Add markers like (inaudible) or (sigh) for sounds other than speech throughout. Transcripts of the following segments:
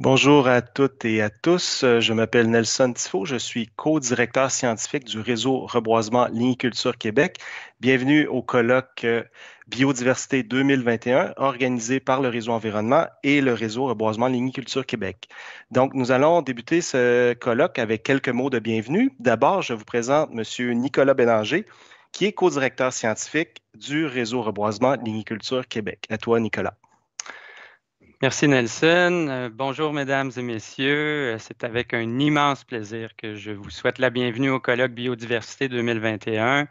Bonjour à toutes et à tous. Euh, je m'appelle Nelson Tifo. Je suis co-directeur scientifique du réseau Reboisement Ligniculture Québec. Bienvenue au colloque euh, Biodiversité 2021 organisé par le réseau Environnement et le réseau Reboisement Ligniculture Québec. Donc, nous allons débuter ce colloque avec quelques mots de bienvenue. D'abord, je vous présente M. Nicolas Bélanger, qui est co-directeur scientifique du réseau Reboisement Ligniculture Québec. À toi, Nicolas. Merci Nelson. Euh, bonjour mesdames et messieurs. Euh, c'est avec un immense plaisir que je vous souhaite la bienvenue au colloque Biodiversité 2021.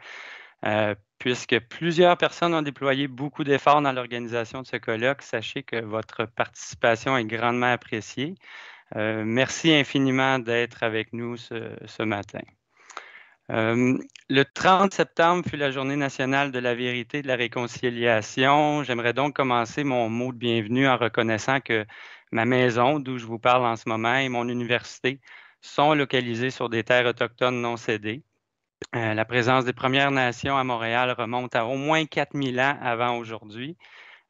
Euh, puisque plusieurs personnes ont déployé beaucoup d'efforts dans l'organisation de ce colloque, sachez que votre participation est grandement appréciée. merci infiniment d'être avec nous ce matin. Euh, le 30 septembre fut la journée nationale de la vérité et de la réconciliation. J'aimerais donc commencer mon mot de bienvenue en reconnaissant que ma maison, d'où je vous parle en ce moment, et mon université sont localisés sur des terres autochtones non cédées. Euh, la présence des Premières Nations à Montréal remonte à au moins 4000 ans avant aujourd'hui.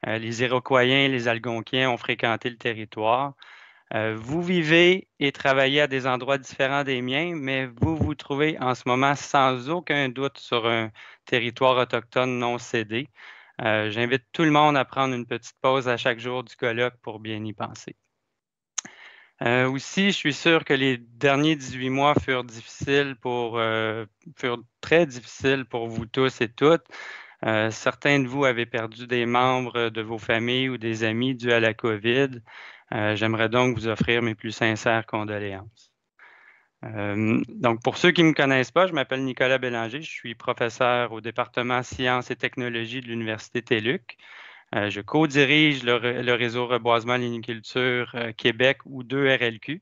Euh, les Iroquois et les Algonquiens ont fréquenté le territoire. Euh, vous vivez et travaillez à des endroits différents des miens, mais vous vous trouvez en ce moment sans aucun doute sur un territoire autochtone non cédé. Euh, j'invite tout le monde à prendre une petite pause à chaque jour du colloque pour bien y penser. Euh, aussi, je suis sûr que les derniers 18 mois furent difficiles pour, furent très difficiles pour vous tous et toutes. certains de vous avez perdu des membres de vos familles ou des amis dus à la COVID. Euh, j'aimerais donc vous offrir mes plus sincères condoléances. Euh, donc, pour ceux qui ne me connaissent pas, je m'appelle Nicolas Bélanger, je suis professeur au département sciences et technologies de l'Université TELUC. Euh, je co-dirige le, réseau Reboisement Liniculture Québec ou 2RLQ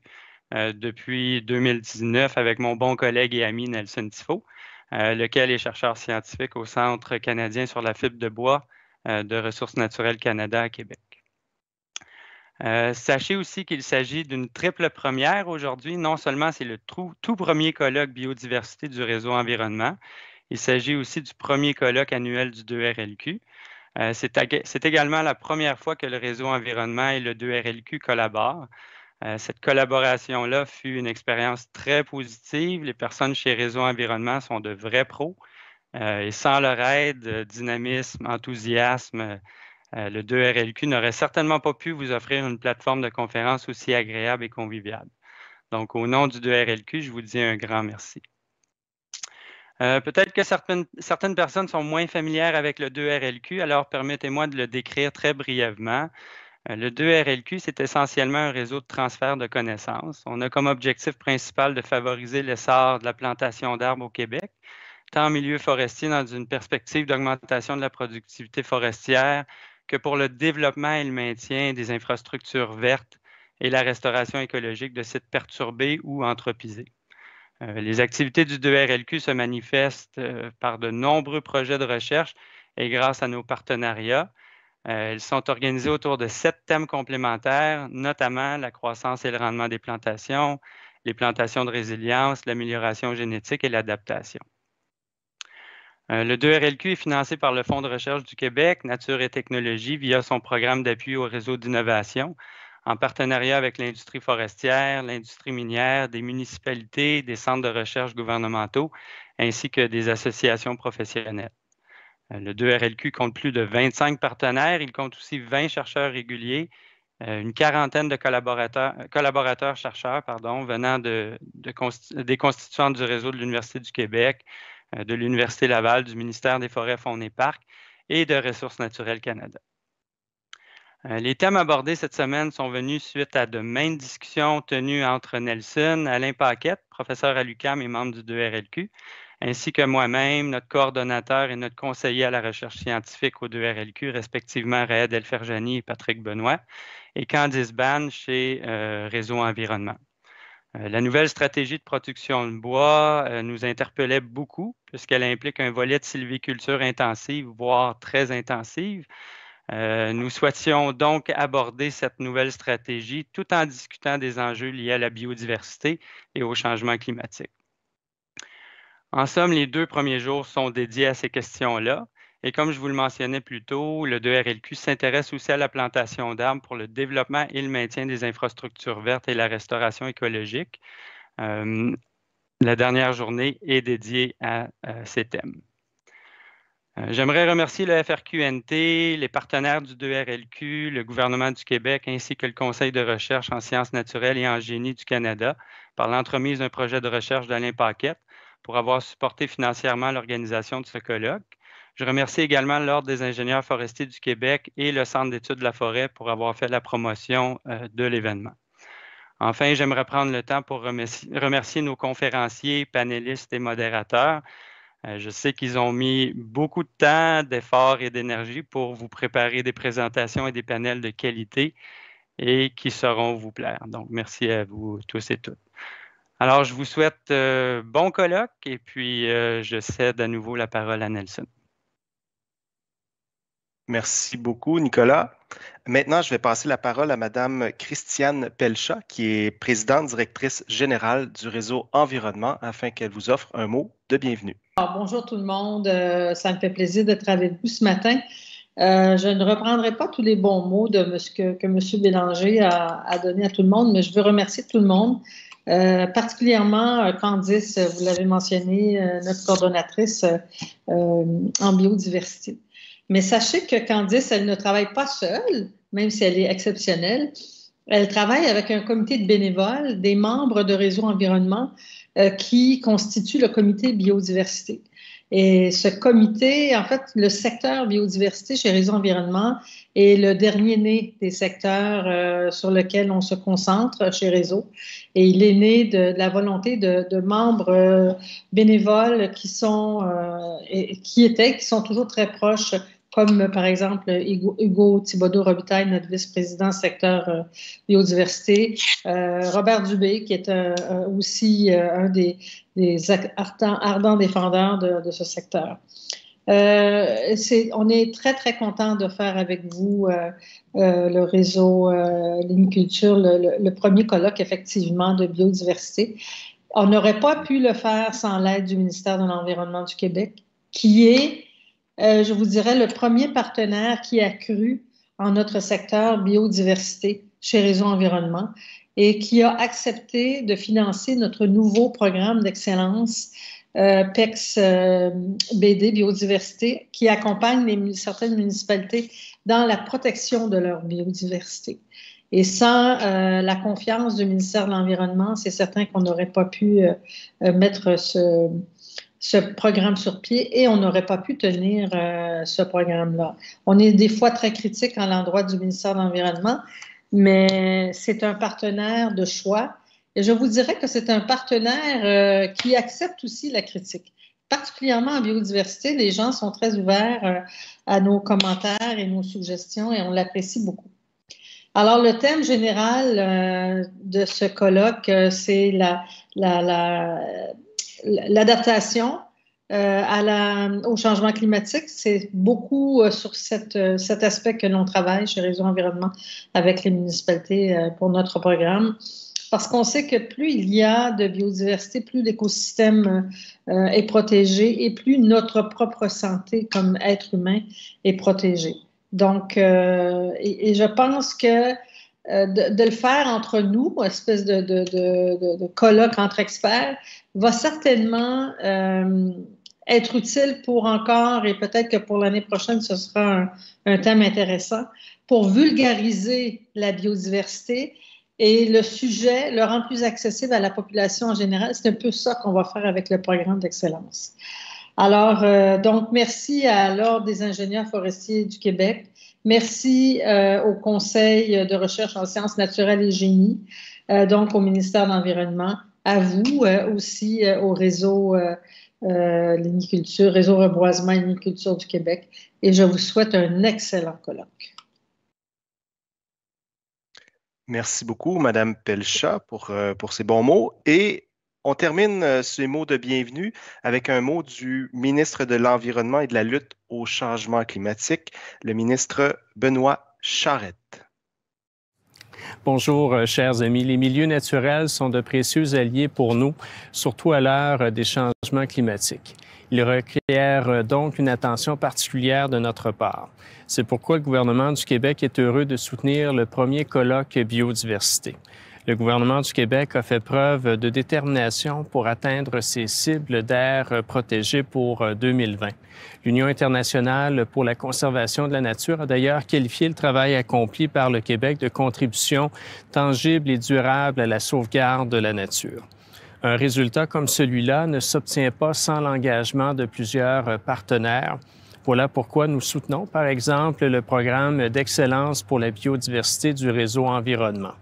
depuis 2019 avec mon bon collègue et ami Nelson Tifo, lequel est chercheur scientifique au Centre canadien sur la fibre de bois de Ressources naturelles Canada à Québec. Euh, sachez aussi qu'il s'agit d'une triple première aujourd'hui. Non seulement c'est le tout, premier colloque biodiversité du réseau environnement, il s'agit aussi du premier colloque annuel du 2RLQ. Euh, c'est également la première fois que le réseau environnement et le 2RLQ collaborent. Euh, cette collaboration-là fut une expérience très positive. Les personnes chez Réseau Environnement sont de vrais pros. et sans leur aide, dynamisme, enthousiasme, euh, le 2RLQ n'aurait certainement pas pu vous offrir une plateforme de conférence aussi agréable et conviviale. Donc, au nom du 2RLQ, je vous dis un grand merci. Euh, peut-être que certaines, personnes sont moins familières avec le 2RLQ, alors permettez-moi de le décrire très brièvement. Euh, le 2RLQ, c'est essentiellement un réseau de transfert de connaissances. On a comme objectif principal de favoriser l'essor de la plantation d'arbres au Québec, tant en milieu forestier dans une perspective d'augmentation de la productivité forestière que pour le développement et le maintien des infrastructures vertes et la restauration écologique de sites perturbés ou anthropisés. Euh, les activités du 2RLQ se manifestent euh, par de nombreux projets de recherche et grâce à nos partenariats. Euh, elles sont organisées autour de sept thèmes complémentaires, notamment la croissance et le rendement des plantations, les plantations de résilience, l'amélioration génétique et l'adaptation. Euh, le 2RLQ est financé par le Fonds de recherche du Québec, Nature et Technologie, via son programme d'appui au réseau d'innovation, en partenariat avec l'industrie forestière, l'industrie minière, des municipalités, des centres de recherche gouvernementaux, ainsi que des associations professionnelles. Euh, le 2RLQ compte plus de 25 partenaires. Il compte aussi 20 chercheurs réguliers, euh, une quarantaine de collaborateurs, chercheurs venant des constituants du réseau de l'Université du Québec, euh, de l'Université Laval, du ministère des Forêts, Fonds et Parcs et de Ressources naturelles Canada. Euh, les thèmes abordés cette semaine sont venus suite à de maintes discussions tenues entre Nelson, Alain Paquette, professeur à l'UQAM et membre du 2RLQ, ainsi que moi-même, notre coordonnateur et notre conseiller à la recherche scientifique au 2RLQ, respectivement Raed Elferjani et Patrick Benoît, et Candice Ban chez euh, Réseau Environnement. Euh, la nouvelle stratégie de production de bois euh, nous interpellait beaucoup puisqu'elle implique un volet de sylviculture intensive, voire très intensive. Euh, nous souhaitions donc aborder cette nouvelle stratégie tout en discutant des enjeux liés à la biodiversité et au changement climatique. En somme, les deux premiers jours sont dédiés à ces questions-là. Et comme je vous le mentionnais plus tôt, le 2RLQ s'intéresse aussi à la plantation d'arbres pour le développement et le maintien des infrastructures vertes et la restauration écologique. Euh, la dernière journée est dédiée à, ces thèmes. Euh, j'aimerais remercier le FRQNT, les partenaires du 2RLQ, le gouvernement du Québec ainsi que le Conseil de recherche en sciences naturelles et en génie du Canada par l'entremise d'un projet de recherche d'Alain Paquette pour avoir supporté financièrement l'organisation de ce colloque. Je remercie également l'Ordre des ingénieurs forestiers du Québec et le Centre d'études de la forêt pour avoir fait la promotion euh, de l'événement. Enfin, j'aimerais prendre le temps pour remercier, nos conférenciers, panélistes et modérateurs. Euh, je sais qu'ils ont mis beaucoup de temps, d'efforts et d'énergie pour vous préparer des présentations et des panels de qualité et qui sauront vous plaire. Donc, merci à vous tous et toutes. Alors, je vous souhaite euh, bon colloque et puis je cède à nouveau la parole à Nelson. Merci beaucoup, Nicolas. Maintenant, je vais passer la parole à Madame Christiane Pelcha, qui est présidente directrice générale du réseau Environnement, afin qu'elle vous offre un mot de bienvenue. Ah, bonjour tout le monde. Euh, ça me fait plaisir d'être avec vous ce matin. Euh, je ne reprendrai pas tous les bons mots que, M. Bélanger a, donnés donné à tout le monde, mais je veux remercier tout le monde, euh, particulièrement Candice, vous l'avez mentionné, notre coordonnatrice en biodiversité. Mais sachez que Candice, elle ne travaille pas seule, même si elle est exceptionnelle. Elle travaille avec un comité de bénévoles, des membres de Réseau Environnement euh, qui constitue le comité biodiversité. Et ce comité, en fait, le secteur biodiversité chez Réseau Environnement est le dernier né des secteurs euh, sur lesquels on se concentre chez Réseau. Et il est né de, la volonté de, membres euh, bénévoles qui sont, et, qui étaient, qui sont toujours très proches comme euh, par exemple Hugo, thibaudot Thibodeau-Robitaille, notre vice-président secteur euh, biodiversité, euh, Robert Dubé, qui est aussi un des, ardents, défenseurs défendeurs de, ce secteur. Euh, on est très, très content de faire avec vous euh, le réseau Ligne Culture, le, premier colloque effectivement de biodiversité. On n'aurait pas pu le faire sans l'aide du ministère de l'Environnement du Québec, qui est euh, je vous dirais, le premier partenaire qui a cru en notre secteur biodiversité chez Réseau Environnement et qui a accepté de financer notre nouveau programme d'excellence euh, PEX euh, BD Biodiversité qui accompagne les, certaines municipalités dans la protection de leur biodiversité. Et sans la confiance du ministère de l'Environnement, c'est certain qu'on n'aurait pas pu mettre ce, ce programme sur pied et on n'aurait pas pu tenir euh, ce programme-là. On est des fois très critique en l'endroit du ministère de l'Environnement, mais c'est un partenaire de choix. Et je vous dirais que c'est un partenaire euh, qui accepte aussi la critique. Particulièrement en biodiversité, les gens sont très ouverts euh, à nos commentaires et nos suggestions et on l'apprécie beaucoup. Alors, le thème général de ce colloque, c'est la l'adaptation euh, à au changement climatique, c'est beaucoup euh, sur euh, cet aspect que l'on travaille chez Réseau Environnement avec les municipalités pour notre programme parce qu'on sait que plus il y a de biodiversité, plus l'écosystème est protégé et plus notre propre santé comme être humain est protégée. Donc, et, je pense que euh, de, le faire entre nous, une espèce de, de, de colloque entre experts, va certainement euh, être utile pour encore, et peut-être que pour l'année prochaine, ce sera un, thème intéressant, pour vulgariser la biodiversité et le sujet, le rendre plus accessible à la population en général. C'est un peu ça qu'on va faire avec le programme d'excellence. Alors, euh, donc, merci à l'Ordre des ingénieurs forestiers du Québec Merci euh, au Conseil de recherche en sciences naturelles et génie, euh, donc au ministère de l'Environnement, à vous euh, aussi, au réseau Liniculture, réseau Reboisement et du Québec. Et je vous souhaite un excellent colloque. Merci beaucoup, Madame Pelcha, pour, pour ces bons mots. Et on termine euh, ces mots de bienvenue avec un mot du ministre de l'Environnement et de la lutte au changement climatique, le ministre Benoît Charette. Bonjour, euh, chers amis. Les milieux naturels sont de précieux alliés pour nous, surtout à l'heure des changements climatiques. Ils requièrent euh, donc une attention particulière de notre part. C'est pourquoi le gouvernement du Québec est heureux de soutenir le premier colloque biodiversité. Le gouvernement du Québec a fait preuve de détermination pour atteindre ses cibles d'air protégé pour 2020. Euh, L'Union internationale pour la conservation de la nature a d'ailleurs qualifié le travail accompli par le Québec de contribution tangible et durable à la sauvegarde de la nature. Un résultat comme celui-là ne s'obtient pas sans l'engagement de plusieurs euh, partenaires. Voilà pourquoi nous soutenons, par exemple, le programme d'excellence pour la biodiversité du réseau environnement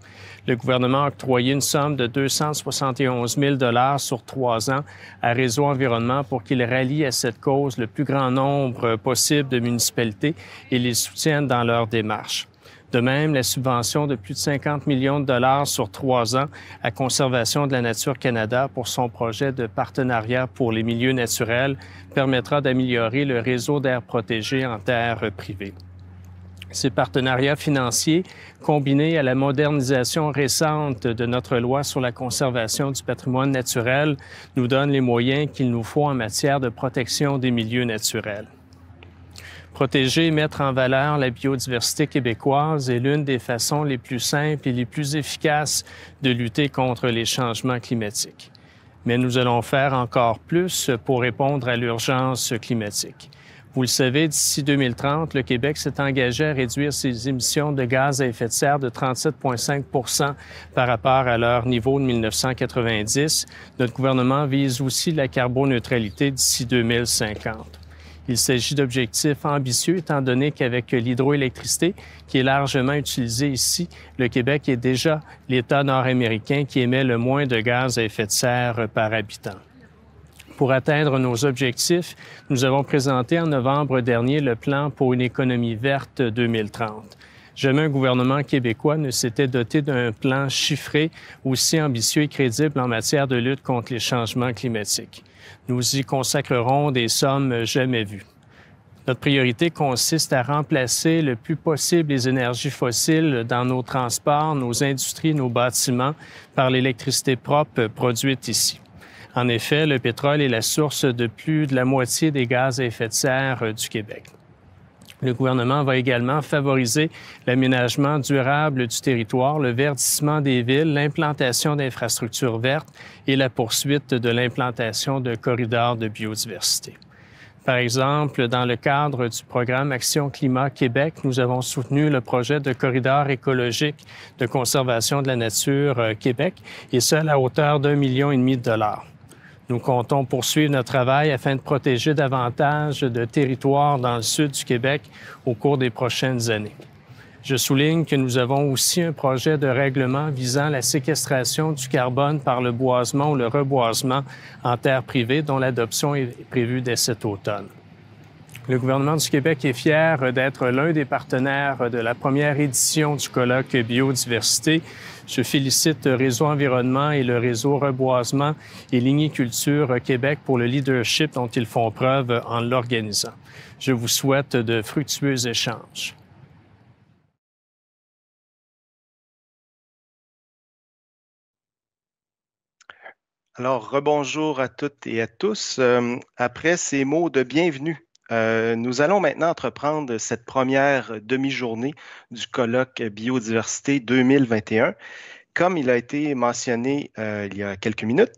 le gouvernement a octroyé une somme de 271 000 sur trois ans à Réseau Environnement pour qu'il rallie à cette cause le plus grand nombre possible de municipalités et les soutienne dans leur démarche. De même, la subvention de plus de 50 millions de dollars sur trois ans à Conservation de la Nature Canada pour son projet de partenariat pour les milieux naturels permettra d'améliorer le réseau d'aires protégées en terres privées. Ces partenariats financiers, combinés à la modernisation récente de notre loi sur la conservation du patrimoine naturel, nous donnent les moyens qu'il nous faut en matière de protection des milieux naturels. Protéger et mettre en valeur la biodiversité québécoise est l'une des façons les plus simples et les plus efficaces de lutter contre les changements climatiques. Mais nous allons faire encore plus pour répondre à l'urgence climatique. Vous le savez, d'ici 2030, le Québec s'est engagé à réduire ses émissions de gaz à effet de serre de 37,5 par rapport à leur niveau de 1990. Notre gouvernement vise aussi la carboneutralité d'ici 2050. Il s'agit d'objectifs ambitieux étant donné qu'avec l'hydroélectricité, qui est largement utilisée ici, le Québec est déjà l'État nord-américain qui émet le moins de gaz à effet de serre par habitant. Pour atteindre nos objectifs, nous avons présenté en novembre dernier le plan pour une économie verte 2030. Jamais un gouvernement québécois ne s'était doté d'un plan chiffré aussi ambitieux et crédible en matière de lutte contre les changements climatiques. Nous y consacrerons des sommes jamais vues. Notre priorité consiste à remplacer le plus possible les énergies fossiles dans nos transports, nos industries, nos bâtiments par l'électricité propre produite ici. En effet, le pétrole est la source de plus de la moitié des gaz à effet de serre euh, du Québec. Le gouvernement va également favoriser l'aménagement durable du territoire, le verdissement des villes, l'implantation d'infrastructures vertes et la poursuite de l'implantation de corridors de biodiversité. Par exemple, dans le cadre du programme Action Climat Québec, nous avons soutenu le projet de corridor écologique de conservation de la nature euh, Québec, et ce à hauteur d'un million et demi de dollars. Nous comptons poursuivre notre travail afin de protéger davantage de territoires dans le sud du Québec au cours des prochaines années. Je souligne que nous avons aussi un projet de règlement visant la séquestration du carbone par le boisement ou le reboisement en terre privée dont l'adoption est prévue dès cet automne. Le gouvernement du Québec est fier d'être l'un des partenaires de la première édition du colloque biodiversité. Je félicite le Réseau Environnement et le Réseau Reboisement et Ligniculture Québec pour le leadership dont ils font preuve en l'organisant. Je vous souhaite de fructueux échanges. Alors, rebonjour à toutes et à tous. Euh, après ces mots de bienvenue euh, nous allons maintenant entreprendre cette première demi-journée du colloque Biodiversité 2021. Comme il a été mentionné euh, il y a quelques minutes,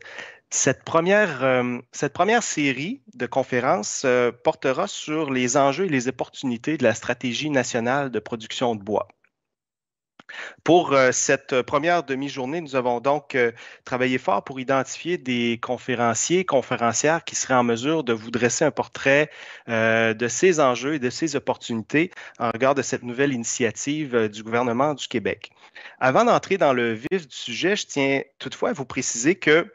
cette euh, cette première série de conférences portera sur les enjeux et les opportunités de la stratégie nationale de production de bois. Pour euh, cette première demi-journée, nous avons donc euh, travaillé fort pour identifier des conférenciers, conférencières qui seraient en mesure de vous dresser un portrait euh, de ces enjeux et de ces opportunités en regard de cette nouvelle initiative du gouvernement du Québec. Avant d'entrer dans le vif du sujet, je tiens toutefois à vous préciser que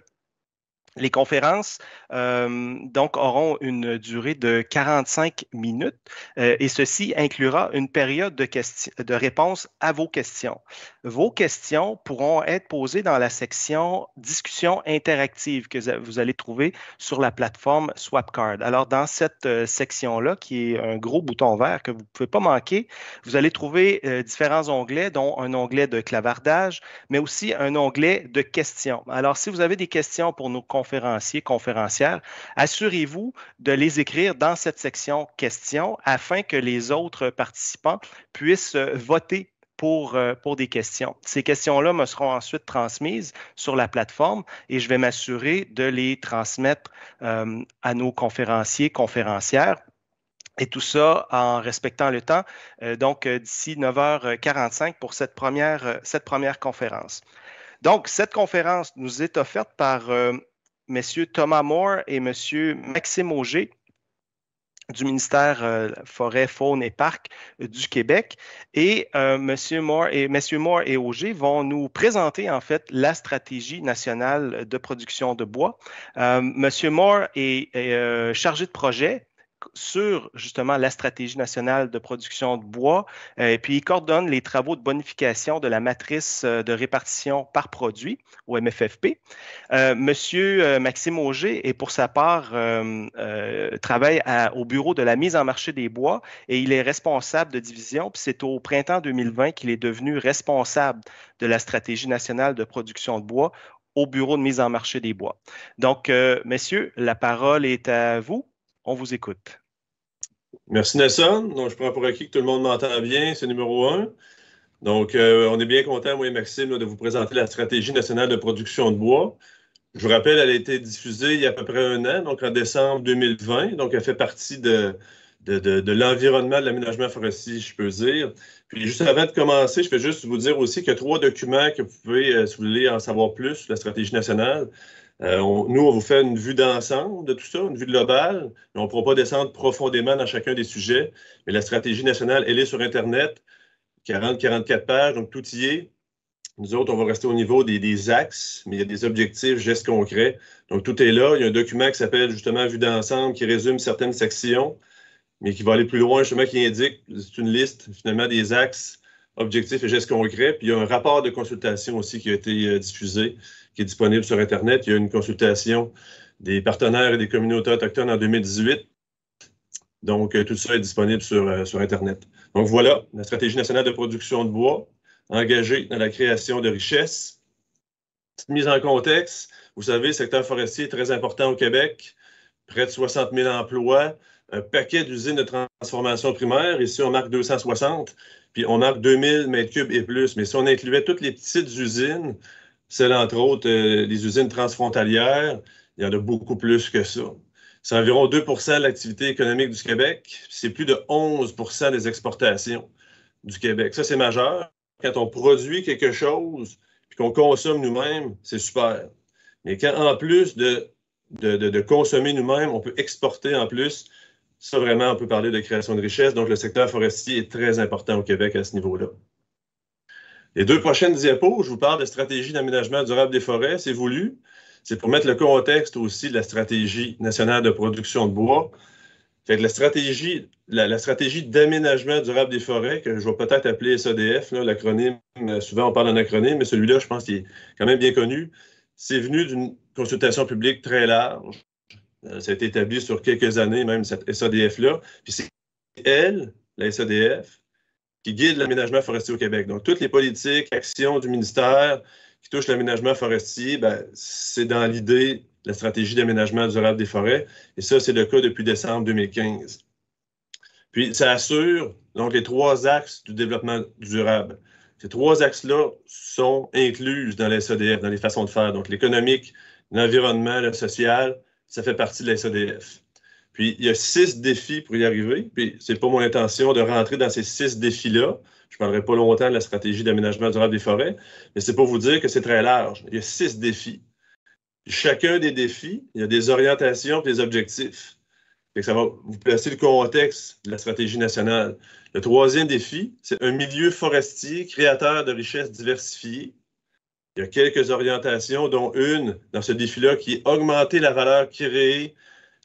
les conférences, euh, donc, auront une durée de 45 minutes euh, et ceci inclura une période de, réponse à vos questions. Vos questions pourront être posées dans la section discussion interactive que vous allez trouver sur la plateforme SwapCard. Alors, dans cette euh, section-là, qui est un gros bouton vert que vous ne pouvez pas manquer, vous allez trouver différents onglets, dont un onglet de clavardage, mais aussi un onglet de questions. Alors, si vous avez des questions pour nos conférenciers, conférencières, assurez-vous de les écrire dans cette section questions afin que les autres participants puissent euh, voter pour, euh, pour, des questions. Ces questions-là me seront ensuite transmises sur la plateforme et je vais m'assurer de les transmettre euh, à nos conférenciers, conférencières. Et tout ça en respectant le temps, donc d'ici 9h45 pour cette première, cette première conférence. Donc, cette conférence nous est offerte par M. Thomas Moore et Monsieur Maxime Auger du ministère euh, Forêt, Faune et parc du Québec. Et M. Euh, Monsieur Moore et Monsieur Moore et Auger vont nous présenter en fait la stratégie nationale de production de bois. M. Euh, Monsieur Moore est chargé de projet sur justement la stratégie nationale de production de bois. Euh, et puis, il coordonne les travaux de bonification de la matrice euh, de répartition par produit au MFFP. Euh, monsieur Maxime Auger est pour sa part travaille au bureau de la mise en marché des bois et il est responsable de division. Puis c'est au printemps 2020 qu'il est devenu responsable de la stratégie nationale de production de bois au bureau de mise en marché des bois. Donc, messieurs, la parole est à vous on vous écoute. Merci Nelson. Donc, je prends pour acquis que tout le monde m'entend bien. C'est numéro un. Donc, euh, on est bien content, moi et Maxime, de vous présenter la stratégie nationale de production de bois. Je vous rappelle, elle a été diffusée il y a à peu près un an, donc en décembre 2020. Donc, elle fait partie de, l'environnement de l'aménagement forestier, je peux dire. Puis, juste avant de commencer, je vais juste vous dire aussi qu'il y a trois documents que vous pouvez, euh, si vous voulez en savoir plus la stratégie nationale. Euh, nous, on vous fait une vue d'ensemble de tout ça, une vue globale. on ne pourra pas descendre profondément dans chacun des sujets, mais la stratégie nationale, elle est sur Internet, 40-44 pages, donc tout y est. Nous autres, on va rester au niveau des, axes, mais il y a des objectifs, gestes concrets. Donc, tout est là. Il y a un document qui s'appelle justement Vue d'ensemble qui résume certaines sections, mais qui va aller plus loin, justement, qui indique, c'est une liste finalement des axes, objectifs et gestes concrets. Puis, il y a un rapport de consultation aussi qui a été euh, diffusé, est disponible sur Internet. Il y a une consultation des partenaires et des communautés autochtones en 2018. Donc, euh, tout ça est disponible sur, euh, sur Internet. Donc, voilà, la stratégie nationale de production de bois engagée dans la création de richesses. Petite mise en contexte, vous savez, le secteur forestier est très important au Québec, près de 60 000 emplois, un paquet d'usines de transformation primaire. Ici, on marque 260, puis on marque 2000 m3 et plus. Mais si on incluait toutes les petites usines celles, entre autres, euh, les usines transfrontalières, il y en a beaucoup plus que ça. C'est environ 2 de l'activité économique du Québec. C'est plus de 11 des exportations du Québec. Ça, c'est majeur. Quand on produit quelque chose puis qu'on consomme nous-mêmes, c'est super. Mais quand, en plus de, de, de consommer nous-mêmes, on peut exporter en plus, ça, vraiment, on peut parler de création de richesse. Donc, le secteur forestier est très important au Québec à ce niveau-là. Les deux prochaines diapos, je vous parle de stratégie d'aménagement durable des forêts, c'est voulu. C'est pour mettre le contexte aussi de la stratégie nationale de production de bois. la stratégie, la stratégie d'aménagement durable des forêts, que je vais peut-être appeler SADF, l'acronyme, euh, souvent on parle d'un acronyme, mais celui-là, je pense qu'il est quand même bien connu. C'est venu d'une consultation publique très large. Euh, ça a été établi sur quelques années, même cette SADF-là. Puis c'est elle, la SADF, qui guide l'aménagement forestier au Québec. Donc, toutes les politiques, actions du ministère qui touchent l'aménagement forestier, ben, c'est dans l'idée de la stratégie d'aménagement durable des forêts. Et ça, c'est le cas depuis décembre 2015. Puis, ça assure donc les trois axes du développement durable. Ces trois axes-là sont inclus dans la SEDF, dans les façons de faire. Donc, l'économique, l'environnement, le social, ça fait partie de la puis il y a six défis pour y arriver. Puis c'est pas mon intention de rentrer dans ces six défis-là. Je ne parlerai pas longtemps de la stratégie d'aménagement durable des forêts, mais c'est pour vous dire que c'est très large. Il y a six défis. chacun des défis, il y a des orientations et des objectifs. Et ça va vous placer le contexte de la stratégie nationale. Le troisième défi, c'est un milieu forestier créateur de richesses diversifiées. Il y a quelques orientations, dont une dans ce défi-là qui est augmenter la valeur créée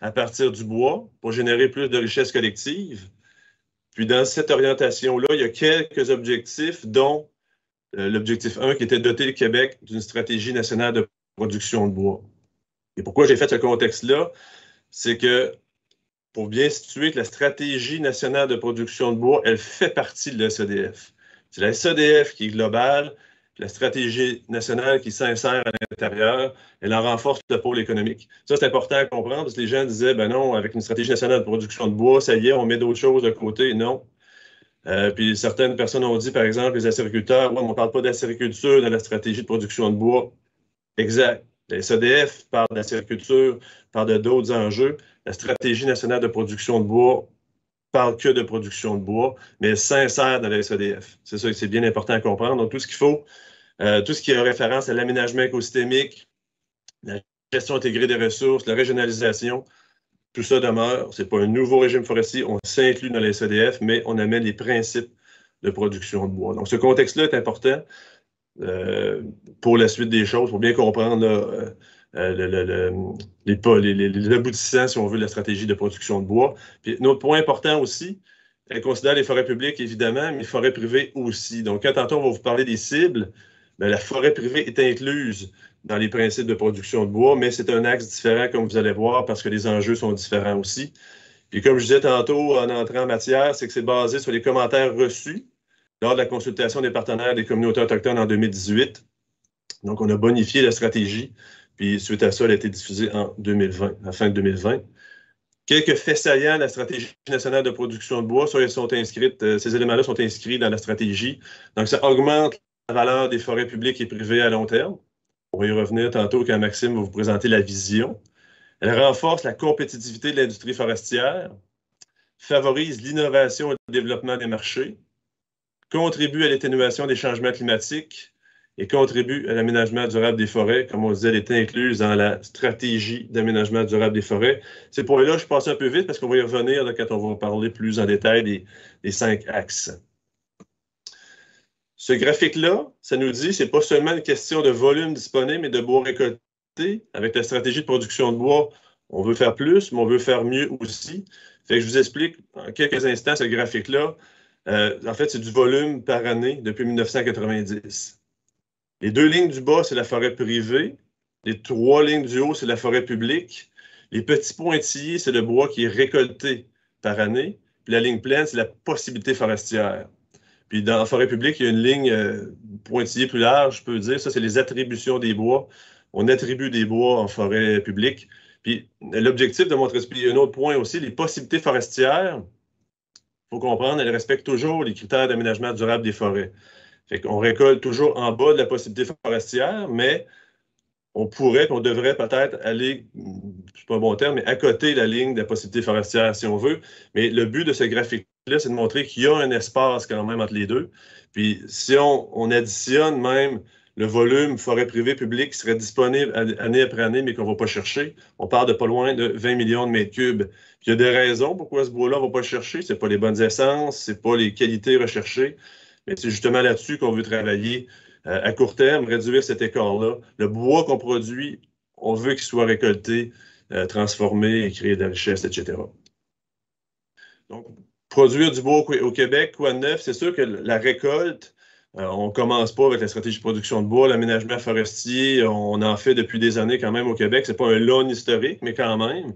à partir du bois pour générer plus de richesses collective. Puis dans cette orientation-là, il y a quelques objectifs, dont euh, l'objectif 1 qui était de doter le Québec d'une stratégie nationale de production de bois. Et pourquoi j'ai fait ce contexte-là, c'est que pour bien situer que la stratégie nationale de production de bois, elle fait partie de la SEDF. C'est la SEDF qui est globale, la stratégie nationale qui s'insère à l'intérieur, elle en renforce le pôle économique. Ça, c'est important à comprendre parce que les gens disaient, ben non, avec une stratégie nationale de production de bois, ça y est, on met d'autres choses de côté. Non. Euh, puis certaines personnes ont dit, par exemple, les acériculteurs, ouais, on ne parle pas d'acériculture dans la stratégie de production de bois. Exact. Les SEDF parlent d'acériculture, parlent de d'autres enjeux. La stratégie nationale de production de bois, parle que de production de bois, mais s'insère dans la SEDF. C'est ça que c'est bien important à comprendre. Donc, tout ce qu'il faut, euh, tout ce qui est référence à l'aménagement écosystémique, la gestion intégrée des ressources, la régionalisation, tout ça demeure. Ce n'est pas un nouveau régime forestier. On s'inclut dans la SEDF, mais on amène les principes de production de bois. Donc, ce contexte-là est important euh, pour la suite des choses, pour bien comprendre euh, euh, le, les, les, aboutissants, si on veut, de la stratégie de production de bois. Puis, autre point important aussi, elle considère les forêts publiques, évidemment, mais les forêts privées aussi. Donc, quand tantôt on va vous parler des cibles, ben, la forêt privée est incluse dans les principes de production de bois, mais c'est un axe différent, comme vous allez voir, parce que les enjeux sont différents aussi. Puis, comme je disais tantôt en entrant en matière, c'est que c'est basé sur les commentaires reçus lors de la consultation des partenaires des communautés autochtones en 2018. Donc, on a bonifié la stratégie puis suite à ça, elle a été diffusée en 2020, à la fin de 2020. Quelques faits saillants, de la stratégie nationale de production de bois, euh, ces éléments-là sont inscrits dans la stratégie. Donc, ça augmente la valeur des forêts publiques et privées à long terme. On va y revenir tantôt quand Maxime va vous présenter la vision. Elle renforce la compétitivité de l'industrie forestière, favorise l'innovation et le développement des marchés, contribue à l'atténuation des changements climatiques, et contribue à l'aménagement durable des forêts. Comme on disait, elle est incluse dans la stratégie d'aménagement durable des forêts. Ces points-là, je passe un peu vite parce qu'on va y revenir quand on va parler plus en détail des, cinq axes. Ce graphique-là, ça nous dit, ce n'est pas seulement une question de volume disponible, mais de bois récolté. Avec la stratégie de production de bois, on veut faire plus, mais on veut faire mieux aussi. Fait je vous explique en quelques instants ce graphique-là. Euh, en fait, c'est du volume par année depuis 1990. Les deux lignes du bas, c'est la forêt privée. Les trois lignes du haut, c'est la forêt publique. Les petits pointillés, c'est le bois qui est récolté par année. Puis la ligne pleine, c'est la possibilité forestière. Puis dans la forêt publique, il y a une ligne euh, pointillée plus large, je peux dire. Ça, c'est les attributions des bois. On attribue des bois en forêt publique. Puis l'objectif de montrer, il y a un autre point aussi, les possibilités forestières, il faut comprendre, elles respectent toujours les critères d'aménagement durable des forêts. Fait qu'on récolte toujours en bas de la possibilité forestière, mais on pourrait, on devrait peut-être aller, c'est pas un bon terme, mais à côté de la ligne de la possibilité forestière, si on veut. Mais le but de ce graphique-là, c'est de montrer qu'il y a un espace quand même entre les deux. Puis si on, additionne même le volume forêt privée publique qui serait disponible année après année, mais qu'on ne va pas chercher, on parle de pas loin de 20 millions de mètres cubes. il y a des raisons pourquoi ce bois-là, on ne va pas chercher. Ce pas les bonnes essences, ce pas les qualités recherchées. Mais c'est justement là-dessus qu'on veut travailler euh, à court terme, réduire cet écart-là. Le bois qu'on produit, on veut qu'il soit récolté, euh, transformé et créer de la richesse, etc. Donc, produire du bois au Québec, quoi de neuf, c'est sûr que la récolte, euh, on ne commence pas avec la stratégie de production de bois, l'aménagement forestier, on en fait depuis des années quand même au Québec. Ce n'est pas un long historique, mais quand même.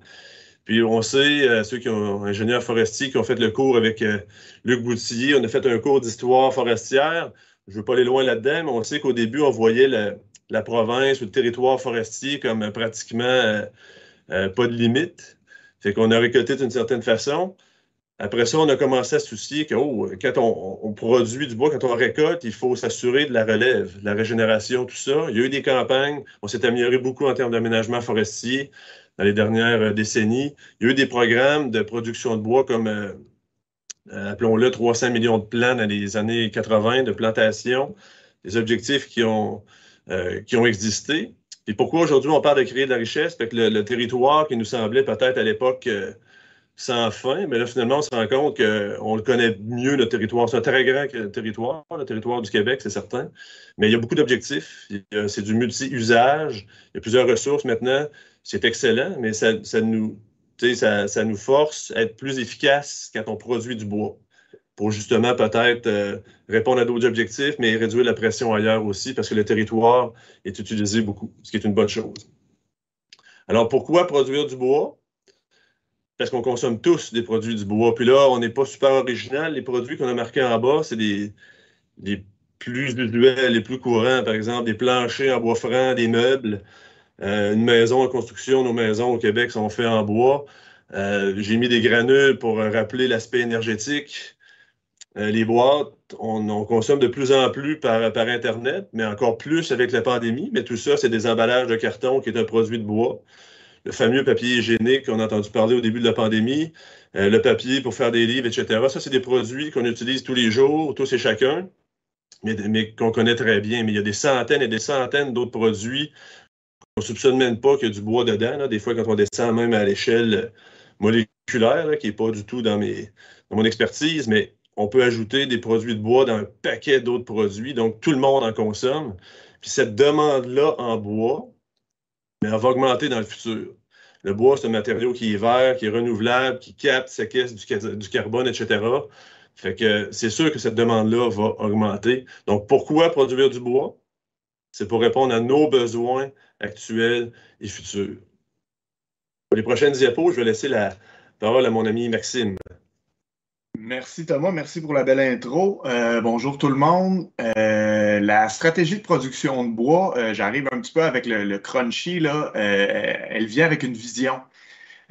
Puis on sait, euh, ceux qui ont ingénieurs forestiers qui ont fait le cours avec euh, Luc Boutillier, on a fait un cours d'histoire forestière. Je ne veux pas aller loin là-dedans, mais on sait qu'au début, on voyait la, province ou le territoire forestier comme euh, pratiquement pas de limite. Fait qu'on a récolté d'une certaine façon. Après ça, on a commencé à se soucier que oh, quand on, on, produit du bois, quand on récolte, il faut s'assurer de la relève, la régénération, tout ça. Il y a eu des campagnes, on s'est amélioré beaucoup en termes d'aménagement forestier dans les dernières euh, décennies. Il y a eu des programmes de production de bois comme, euh, euh, appelons-le, 300 millions de plans dans les années 80 de plantation, des objectifs qui ont, qui ont existé. Et pourquoi aujourd'hui on parle de créer de la richesse? parce que le, territoire qui nous semblait peut-être à l'époque sans fin, mais là finalement on se rend compte qu'on le connaît mieux, le territoire. C'est un très grand territoire, le territoire du Québec, c'est certain. Mais il y a beaucoup d'objectifs. C'est du multi-usage. Il y a plusieurs ressources maintenant c'est excellent, mais ça, nous, force à être plus efficace quand on produit du bois pour justement peut-être euh, répondre à d'autres objectifs, mais réduire la pression ailleurs aussi, parce que le territoire est utilisé beaucoup, ce qui est une bonne chose. Alors, pourquoi produire du bois? Parce qu'on consomme tous des produits du bois. Puis là, on n'est pas super original. Les produits qu'on a marqués en bas, c'est des, des plus usuels, les plus courants, par exemple, des planchers en bois franc, des meubles. Euh, une maison en construction, nos maisons au Québec sont faites en bois. Euh, j'ai mis des granules pour euh, rappeler l'aspect énergétique. les boîtes, on, consomme de plus en plus par, Internet, mais encore plus avec la pandémie. Mais tout ça, c'est des emballages de carton qui est un produit de bois. Le fameux papier hygiénique qu'on a entendu parler au début de la pandémie, le papier pour faire des livres, etc. Ça, c'est des produits qu'on utilise tous les jours, tous et chacun mais qu'on connaît très bien. Mais il y a des centaines et des centaines d'autres produits on soupçonne même pas qu'il y a du bois dedans. Des fois, quand on descend même à l'échelle euh, moléculaire, qui n'est pas du tout dans, mes, mon expertise, mais on peut ajouter des produits de bois dans un paquet d'autres produits. Donc, tout le monde en consomme. Puis cette demande-là en bois, elle va augmenter dans le futur. Le bois, c'est un matériau qui est vert, qui est renouvelable, qui capte, séquestre du, du carbone, etc. Fait que c'est sûr que cette demande-là va augmenter. Donc, pourquoi produire du bois? C'est pour répondre à nos besoins actuelle et future. Pour les prochaines diapos, je vais laisser la parole à mon ami Maxime. Merci Thomas, merci pour la belle intro. Euh, bonjour tout le monde. Euh, la stratégie de production de bois, euh, j'arrive un petit peu avec le, crunchy, elle vient avec une vision.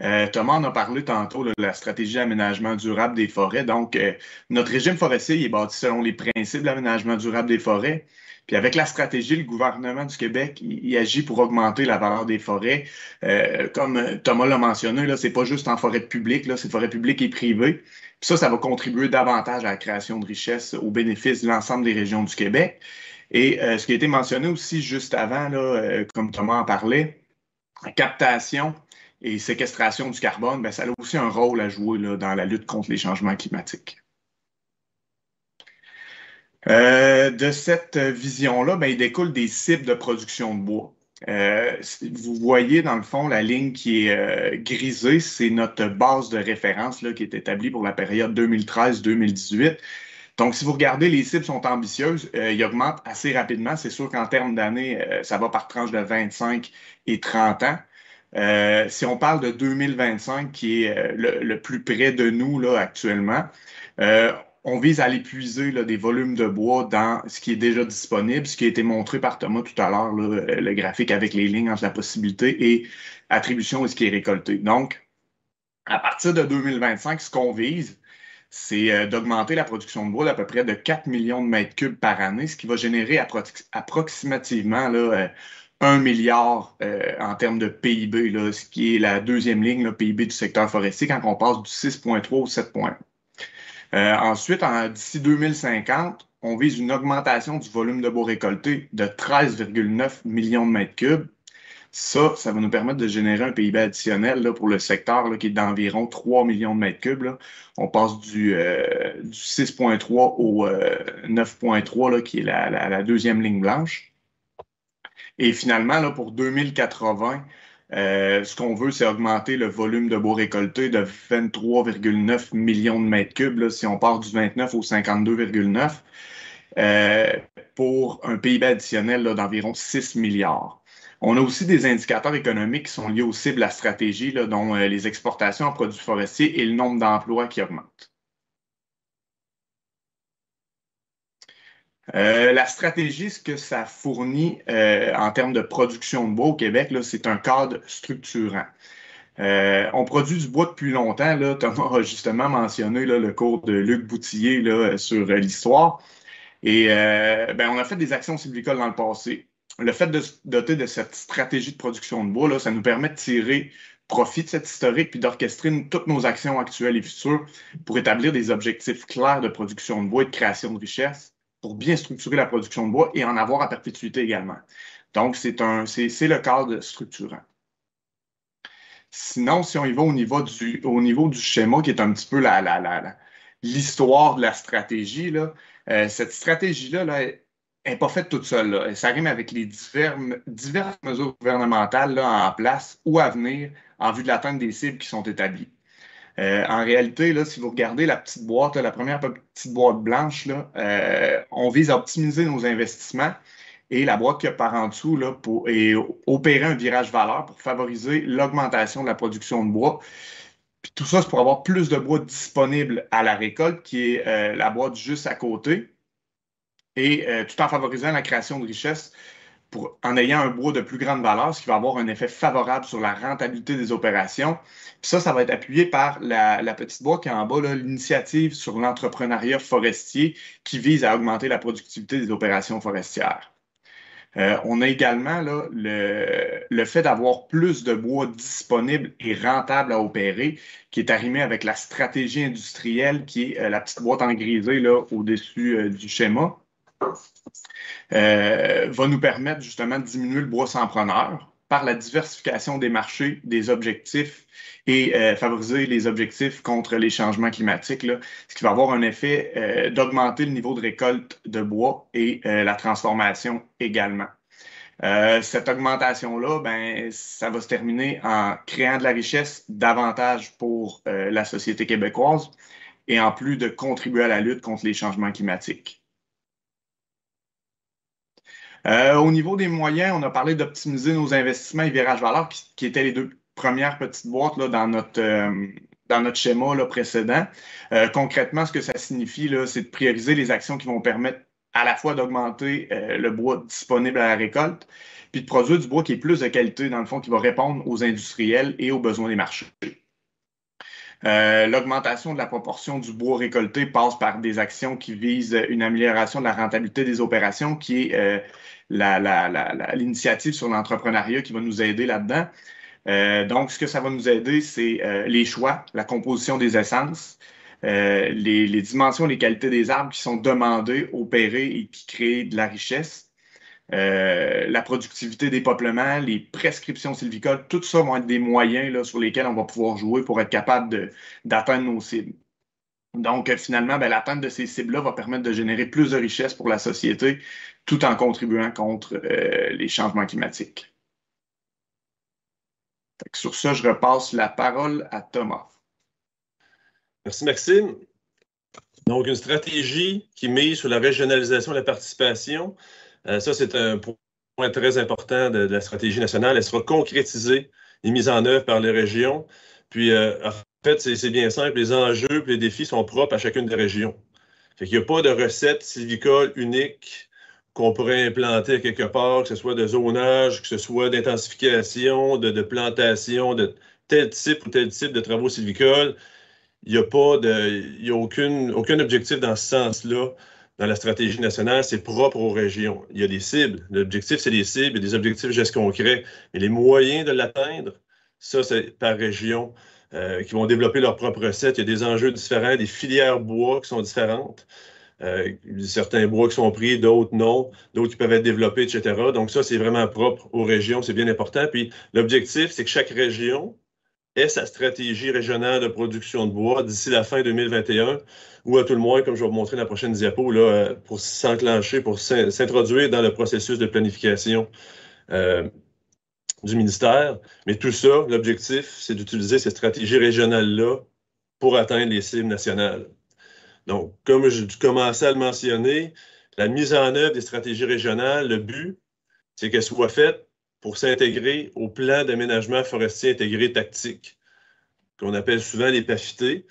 Euh, Thomas en a parlé tantôt de la stratégie d'aménagement durable des forêts. Donc, euh, notre régime forestier est bâti selon les principes d'aménagement durable des forêts. Puis avec la stratégie, le gouvernement du Québec il, agit pour augmenter la valeur des forêts. Euh, comme Thomas l'a mentionné, là, c'est pas juste en forêt publique, là, c'est forêt publique et privée. Puis ça, ça va contribuer davantage à la création de richesses au bénéfice de l'ensemble des régions du Québec. Et ce qui a été mentionné aussi juste avant, là, comme Thomas en parlait, captation et séquestration du carbone, ben, ça a aussi un rôle à jouer dans la lutte contre les changements climatiques. Euh, de cette vision-là, ben, il découle des cibles de production de bois. Euh, vous voyez dans le fond la ligne qui est euh, grisée, c'est notre base de référence là, qui est établie pour la période 2013-2018. Donc, si vous regardez, les cibles sont ambitieuses, ils augmentent assez rapidement. C'est sûr qu'en termes d'années, ça va par tranche de 25 et 30 ans. Euh, si on parle de 2025, qui est euh, le, plus près de nous là, actuellement, euh, on vise à l'épuiser des volumes de bois dans ce qui est déjà disponible, ce qui a été montré par Thomas tout à l'heure, le graphique avec les lignes entre la possibilité et attribution et ce qui est récolté. Donc, à partir de 2025, ce qu'on vise, c'est d'augmenter la production de bois d'à peu près de 4 millions de mètres cubes par année, ce qui va générer approximativement là, 1 milliard euh, en termes de PIB, là, ce qui est la deuxième ligne, le PIB du secteur forestier, quand on passe du 6,3 au 7,1. Euh, ensuite, en, d'ici 2050, on vise une augmentation du volume de bois récolté de 13,9 millions de mètres cubes. Ça, ça va nous permettre de générer un PIB additionnel là, pour le secteur là, qui est d'environ 3 millions de mètres cubes. On passe du, euh, du 6,3 au 9,3, qui est la deuxième ligne blanche. Et finalement, là, pour 2080, euh, ce qu'on veut, c'est augmenter le volume de bois récolté de 23,9 millions de mètres cubes, si on part du 29 au 52,9, euh, pour un PIB additionnel d'environ 6 milliards. On a aussi des indicateurs économiques qui sont liés aux cibles à la stratégie, dont euh, les exportations en produits forestiers et le nombre d'emplois qui augmentent. Euh, la stratégie, ce que ça fournit euh, en termes de production de bois au Québec, c'est un cadre structurant. Euh, on produit du bois depuis longtemps. Là, Thomas a justement mentionné le cours de Luc Boutillier là, sur l'histoire. Et ben, on a fait des actions sylvicoles dans le passé. Le fait de se doter de cette stratégie de production de bois, ça nous permet de tirer profit de cette historique puis d'orchestrer toutes nos actions actuelles et futures pour établir des objectifs clairs de production de bois et de création de richesses pour bien structurer la production de bois et en avoir à perpétuité également. Donc, c'est le cadre structurant. Sinon, si on y va au niveau du, au niveau du schéma, qui est un petit peu l'histoire de la stratégie, euh, cette stratégie-là là, n'est pas faite toute seule. Là. Ça rime avec les diverses mesures gouvernementales en place ou à venir en vue de l'atteinte des cibles qui sont établies. Euh, en réalité, si vous regardez la petite boîte, la première petite boîte blanche, euh, on vise à optimiser nos investissements et la boîte qui y par en dessous là, pour, opérer un virage valeur pour favoriser l'augmentation de la production de bois. tout ça, c'est pour avoir plus de bois disponible à la récolte, qui est euh, la boîte juste à côté, et tout en favorisant la création de richesses en ayant un bois de plus grande valeur, ce qui va avoir un effet favorable sur la rentabilité des opérations. Puis ça, ça va être appuyé par la, petite boîte qui est en bas, l'initiative sur l'entrepreneuriat forestier qui vise à augmenter la productivité des opérations forestières. Euh, on a également le, fait d'avoir plus de bois disponible et rentable à opérer, qui est arrimé avec la stratégie industrielle, qui est euh, la petite boîte en grisée au-dessus euh, du schéma. Euh, va nous permettre justement de diminuer le bois sans preneur par la diversification des marchés, des objectifs et euh, favoriser les objectifs contre les changements climatiques, ce qui va avoir un effet euh, d'augmenter le niveau de récolte de bois et la transformation également. cette augmentation-là, ben, ça va se terminer en créant de la richesse davantage pour la société québécoise et en plus de contribuer à la lutte contre les changements climatiques. Euh, au niveau des moyens, on a parlé d'optimiser nos investissements et virages valeur, qui, étaient les deux premières petites boîtes euh, dans notre. schéma là, précédent. Euh, concrètement, ce que ça signifie, c'est de prioriser les actions qui vont permettre à la fois d'augmenter le bois disponible à la récolte, puis de produire du bois qui est plus de qualité, dans le fond, qui va répondre aux industriels et aux besoins des marchés. Euh, l'augmentation de la proportion du bois récolté passe par des actions qui visent une amélioration de la rentabilité des opérations, qui est euh, l'initiative sur l'entrepreneuriat qui va nous aider là-dedans. Euh, donc, ce que ça va nous aider, c'est les choix, la composition des essences, les, les dimensions, les qualités des arbres qui sont demandés, opérées et qui créent de la richesse. Euh, la productivité des peuplements, les prescriptions sylvicoles, tout ça vont être des moyens sur lesquels on va pouvoir jouer pour être capable d'atteindre nos cibles. Donc, euh, finalement, ben, l'atteinte de ces cibles-là va permettre de générer plus de richesses pour la société tout en contribuant contre euh, les changements climatiques. Sur ça, je repasse la parole à Thomas. Merci, Maxime. Donc, une stratégie qui mise sur la régionalisation et la participation, euh, ça, c'est un point très important de, la stratégie nationale. Elle sera concrétisée et mise en œuvre par les régions. Puis, euh, en fait, c'est bien simple. Les enjeux et les défis sont propres à chacune des régions. Il n'y a pas de recette sylvicole unique qu'on pourrait implanter quelque part, que ce soit de zonage, que ce soit d'intensification, de, plantation, de tel type ou tel type de travaux sylvicoles. Il n'y a pas il a aucune, aucun objectif dans ce sens-là dans la stratégie nationale, c'est propre aux régions. Il y a des cibles. L'objectif, c'est des cibles et des objectifs gestes concrets. Mais les moyens de l'atteindre, ça, c'est par région, euh, qui vont développer leur propre recette. Il y a des enjeux différents, des filières bois qui sont différentes. Euh, certains bois qui sont pris, d'autres non, d'autres qui peuvent être développés, etc. Donc ça, c'est vraiment propre aux régions, c'est bien important. Puis l'objectif, c'est que chaque région sa stratégie régionale de production de bois d'ici la fin 2021, ou à tout le moins, comme je vais vous montrer dans la prochaine diapo, pour s'enclencher, pour s'introduire dans le processus de planification euh, du ministère. Mais tout ça, l'objectif, c'est d'utiliser cette stratégie régionale là pour atteindre les cibles nationales. Donc, comme je commençais à le mentionner, la mise en œuvre des stratégies régionales, le but, c'est qu'elles soient faites pour s'intégrer au plan d'aménagement forestier intégré tactique, qu'on appelle souvent les PAFITÉ.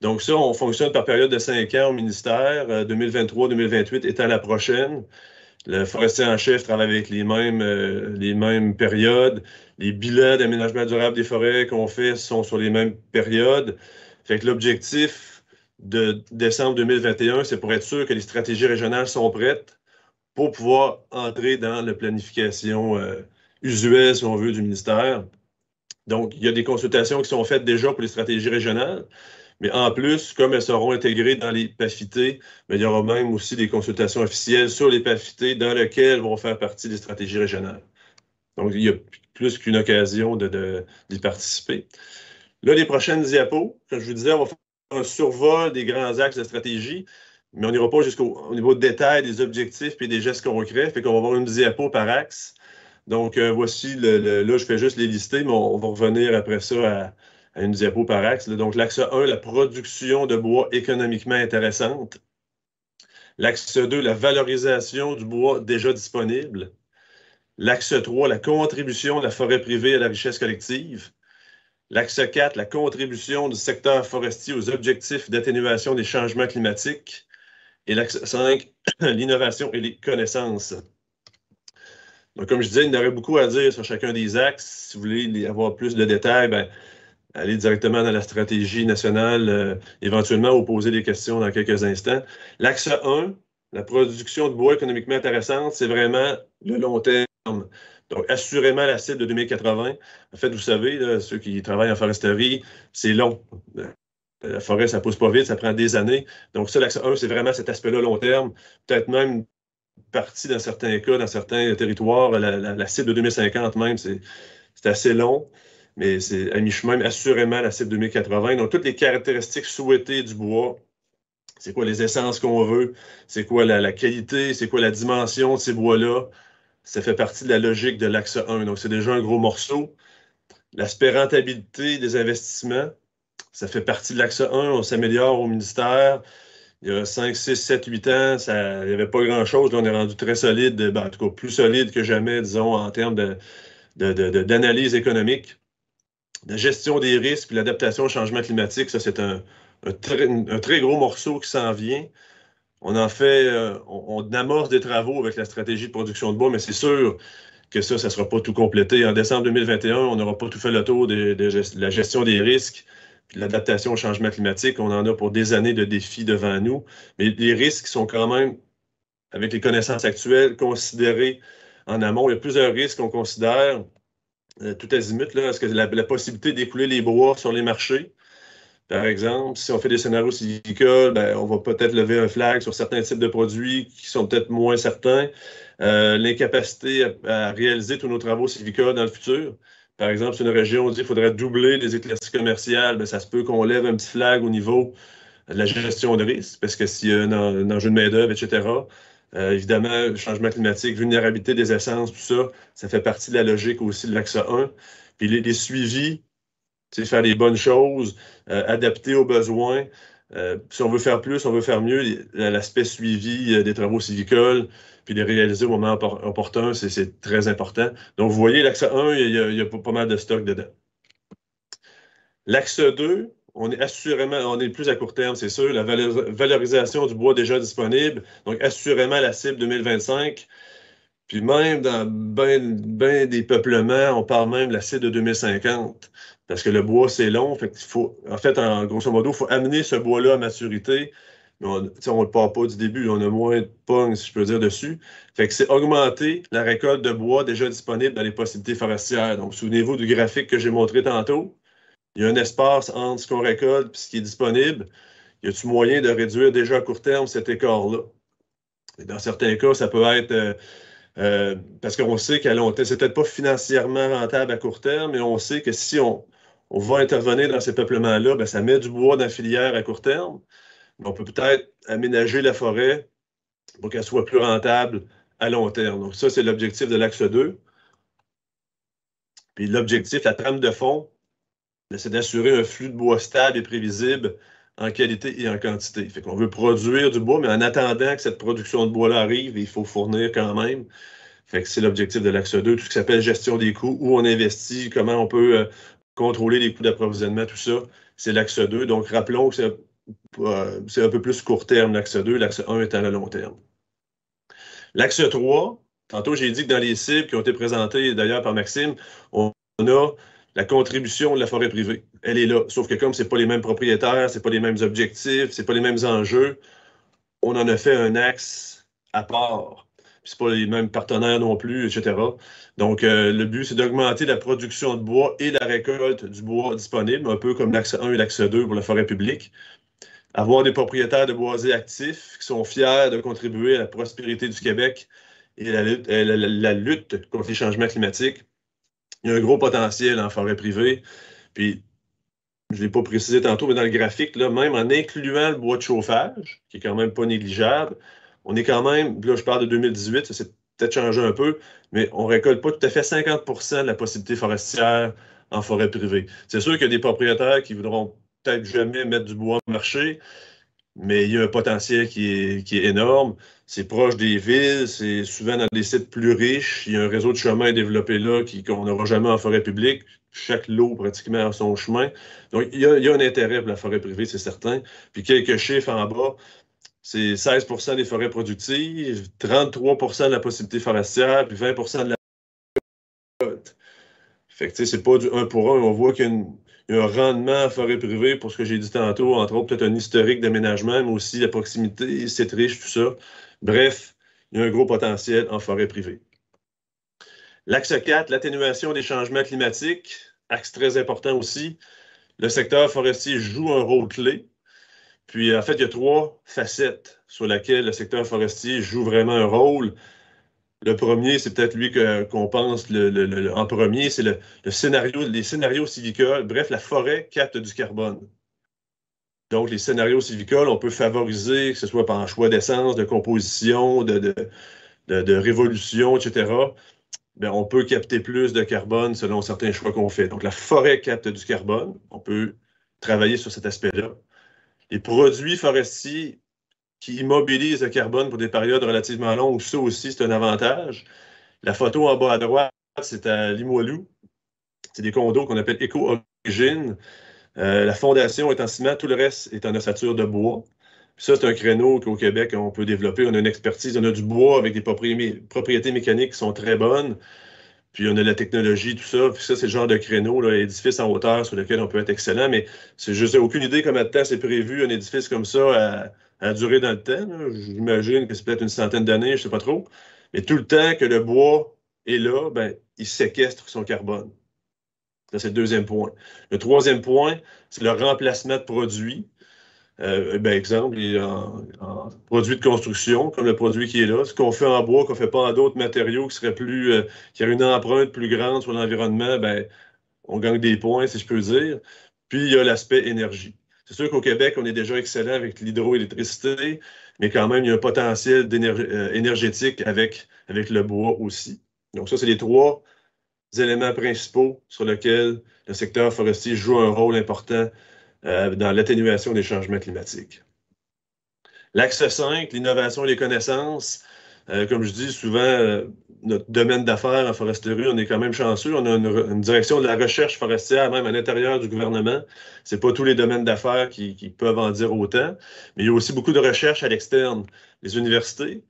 Donc ça, on fonctionne par période de cinq ans au ministère, 2023-2028 euh, étant la prochaine. Le forestier en chef travaille avec les mêmes, euh, les mêmes périodes. Les bilans d'aménagement durable des forêts qu'on fait sont sur les mêmes périodes. Fait l'objectif de décembre 2021, c'est pour être sûr que les stratégies régionales sont prêtes pour pouvoir entrer dans la planification euh, usuels, si on veut, du ministère. Donc, il y a des consultations qui sont faites déjà pour les stratégies régionales. Mais en plus, comme elles seront intégrées dans les PAFITÉ, il y aura même aussi des consultations officielles sur les PAFITÉ dans lesquelles vont faire partie des stratégies régionales. Donc, il y a plus qu'une occasion d'y de, participer. Là, les prochaines diapos, comme je vous disais, on va faire un survol des grands axes de stratégie, mais on n'ira pas jusqu'au niveau de détail des objectifs et des gestes concrets. Fait qu'on va avoir une diapo par axe donc, euh, voici, là, je fais juste les lister, mais on, va revenir après ça à, une diapo par axe. Donc, l'axe 1, la production de bois économiquement intéressante. L'axe 2, la valorisation du bois déjà disponible. L'axe 3, la contribution de la forêt privée à la richesse collective. L'axe 4, la contribution du secteur forestier aux objectifs d'atténuation des changements climatiques. Et l'axe 5, (clears throat) l'innovation et les connaissances. Donc, comme je disais, il y aurait beaucoup à dire sur chacun des axes. Si vous voulez avoir plus de détails, ben, allez directement dans la stratégie nationale, euh, éventuellement, ou poser des questions dans quelques instants. L'axe 1, la production de bois économiquement intéressante, c'est vraiment le long terme. Donc, assurément, la cible de 2080. En fait, vous savez, ceux qui travaillent en foresterie, c'est long. Euh, la forêt, ça pousse pas vite, ça prend des années. Donc, ça, l'axe 1, c'est vraiment cet aspect-là long terme. Peut-être même partie dans certains cas, dans certains territoires. La, la, cible de 2050 même, c'est assez long, mais c'est à mi-chemin, assurément la cible de 2080. Donc, toutes les caractéristiques souhaitées du bois, c'est quoi les essences qu'on veut, c'est quoi la, la qualité, c'est quoi la dimension de ces bois-là, ça fait partie de la logique de l'axe 1. Donc, c'est déjà un gros morceau. L'aspect rentabilité des investissements, ça fait partie de l'axe 1. On s'améliore au ministère il y a 5, 6, 7, 8 ans, ça, il n'y avait pas grand-chose. on est rendu très solide, ben, en tout cas plus solide que jamais, disons, en termes d'analyse économique, de gestion des risques, puis l'adaptation au changement climatique. Ça, c'est un, très, gros morceau qui s'en vient. On en fait, euh, on, amorce des travaux avec la stratégie de production de bois, mais c'est sûr que ça, ça ne sera pas tout complété. En décembre 2021, on n'aura pas tout fait le tour de la gestion des risques l'adaptation au changement climatique, on en a pour des années de défis devant nous, mais les risques sont quand même, avec les connaissances actuelles, considérés en amont. Il y a plusieurs risques qu'on considère, euh, tout azimut, là, est-ce que la, possibilité d'écouler les bois sur les marchés, par exemple, si on fait des scénarios silicoles, ben, on va peut-être lever un flag sur certains types de produits qui sont peut-être moins certains. Euh, l'incapacité à, réaliser tous nos travaux civiques dans le futur. Par exemple, si une région dit qu'il faudrait doubler les éclaircies commerciales, ben, ça se peut qu'on lève un petit flag au niveau de la gestion de risque, parce que s'il y a un, enjeu de main-d'œuvre, etc., euh, évidemment, le changement climatique, vulnérabilité des essences, tout ça, ça fait partie de la logique aussi de l'axe 1. Puis les, suivis, c'est faire les bonnes choses, euh, adapter aux besoins. Euh, si on veut faire plus, on veut faire mieux, l'aspect suivi des travaux civicoles, puis les réaliser au moment opportun, c'est très important. Donc, vous voyez, l'axe 1, il y, a, pas mal de stock dedans. L'axe 2, on est assurément, on est plus à court terme, c'est sûr. La valorisation du bois déjà disponible, donc assurément la cible 2025. Puis même dans bien ben des peuplements, on parle même de la cible de 2050. Parce que le bois, c'est long. Fait faut, en fait, en grosso modo, il faut amener ce bois-là à maturité on ne le part pas du début. On a moins de pognes, si je peux dire, dessus. Fait que c'est augmenter la récolte de bois déjà disponible dans les possibilités forestières. Donc, souvenez-vous du graphique que j'ai montré tantôt. Il y a un espace entre ce qu'on récolte et ce qui est disponible. Il Y a t moyen de réduire déjà à court terme cet écart-là? Dans certains cas, ça peut être euh, euh, parce qu'on sait qu'à long terme, c'est peut-être pas financièrement rentable à court terme, mais on sait que si on, on va intervenir dans ces peuplements-là, ben, ça met du bois dans la filière à court terme on peut peut-être aménager la forêt pour qu'elle soit plus rentable à long terme. Donc, ça, c'est l'objectif de l'axe 2. Puis l'objectif, la trame de fond, ben, c'est d'assurer un flux de bois stable et prévisible en qualité et en quantité. Fait qu'on veut produire du bois, mais en attendant que cette production de bois-là arrive, il faut fournir quand même. Fait que c'est l'objectif de l'axe 2, tout ce qui s'appelle gestion des coûts, où on investit, comment on peut euh, contrôler les coûts d'approvisionnement, tout ça, c'est l'axe 2. Donc, rappelons que c'est... Euh, c'est un peu plus court terme, l'axe 2. L'axe 1 est à long terme. L'axe 3, tantôt j'ai dit que dans les cibles qui ont été présentées d'ailleurs par Maxime, on a la contribution de la forêt privée. Elle est là. Sauf que comme ce n'est pas les mêmes propriétaires, ce n'est pas les mêmes objectifs, ce n'est pas les mêmes enjeux, on en a fait un axe à part. Ce pas les mêmes partenaires non plus, etc. Donc, euh, le but, c'est d'augmenter la production de bois et la récolte du bois disponible, un peu comme l'axe 1 et l'axe 2 pour la forêt publique avoir des propriétaires de boisés actifs qui sont fiers de contribuer à la prospérité du Québec et la lutte, euh, la, lutte contre les changements climatiques. Il y a un gros potentiel en forêt privée. Puis, je ne l'ai pas précisé tantôt, mais dans le graphique, là, même en incluant le bois de chauffage, qui est quand même pas négligeable, on est quand même, là je parle de 2018, ça s'est peut-être changé un peu, mais on ne récolte pas tout à fait 50 de la possibilité forestière en forêt privée. C'est sûr qu'il y a des propriétaires qui voudront peut-être jamais mettre du bois au marché, mais il y a un potentiel qui est, énorme. C'est proche des villes, c'est souvent dans des sites plus riches. Il y a un réseau de chemins développé là qu'on n'aura jamais en forêt publique. Chaque lot pratiquement a son chemin. Donc, il y a, un intérêt pour la forêt privée, c'est certain. Puis quelques chiffres en bas. C'est 16 des forêts productives, 33 de la possibilité forestière, puis 20 de la fait que, c'est pas du pour un. On voit qu'il y a une, il y a un rendement en forêt privée pour ce que j'ai dit tantôt, entre autres peut-être un historique d'aménagement, mais aussi la proximité, c'est riche, tout ça. Bref, il y a un gros potentiel en forêt privée. L'axe 4, l'atténuation des changements climatiques, axe très important aussi. Le secteur forestier joue un rôle clé. Puis, en fait, il y a trois facettes sur lesquelles le secteur forestier joue vraiment un rôle. Le premier, c'est peut-être lui qu'on pense en premier, c'est le, scénario, les scénarios civicoles. Bref, la forêt capte du carbone. Donc, les scénarios civicoles, on peut favoriser, que ce soit par un choix d'essence, de composition, de, de, révolution, etc. Ben, on peut capter plus de carbone selon certains choix qu'on fait. Donc, la forêt capte du carbone. On peut travailler sur cet aspect-là. Les produits forestiers qui immobilise le carbone pour des périodes relativement longues. Ça aussi, c'est un avantage. La photo en bas à droite, c'est à Limoilou. C'est des condos qu'on appelle éco-origine. Euh, la fondation est en ciment, tout le reste est en ossature de bois. ça, c'est un créneau qu'au Québec, on peut développer. On a une expertise, on a du bois avec des propriétés, mécaniques qui sont très bonnes. Puis on a la technologie, tout ça. Puis ça, c'est le genre de créneau, là, édifice en hauteur sur lequel on peut être excellent. Mais c'est juste aucune idée combien de temps c'est prévu, un édifice comme ça, à, durer dans le temps. J'imagine que c'est peut-être une centaine d'années, je ne sais pas trop. Mais tout le temps que le bois est là, ben, il séquestre son carbone. Ça, c'est le deuxième point. Le troisième point, c'est le remplacement de produits. Euh, ben, exemple, en, en produit de construction, comme le produit qui est là, ce qu'on fait en bois, qu'on ne fait pas en d'autres matériaux qui seraient plus, euh, qui auraient une empreinte plus grande sur l'environnement, ben, on gagne des points, si je peux dire. Puis, il y a l'aspect énergie. C'est sûr qu'au Québec, on est déjà excellent avec l'hydroélectricité, mais quand même, il y a un potentiel euh, énergétique avec, avec le bois aussi. Donc, ça, c'est les trois éléments principaux sur lesquels le secteur forestier joue un rôle important euh, dans l'atténuation des changements climatiques. L'axe 5, l'innovation et les connaissances. Euh, comme je dis souvent, euh, notre domaine d'affaires en foresterie, on est quand même chanceux. On a une, direction de la recherche forestière, même à l'intérieur du gouvernement. Ce n'est pas tous les domaines d'affaires qui, peuvent en dire autant, mais il y a aussi beaucoup de recherche à l'externe. Les universités,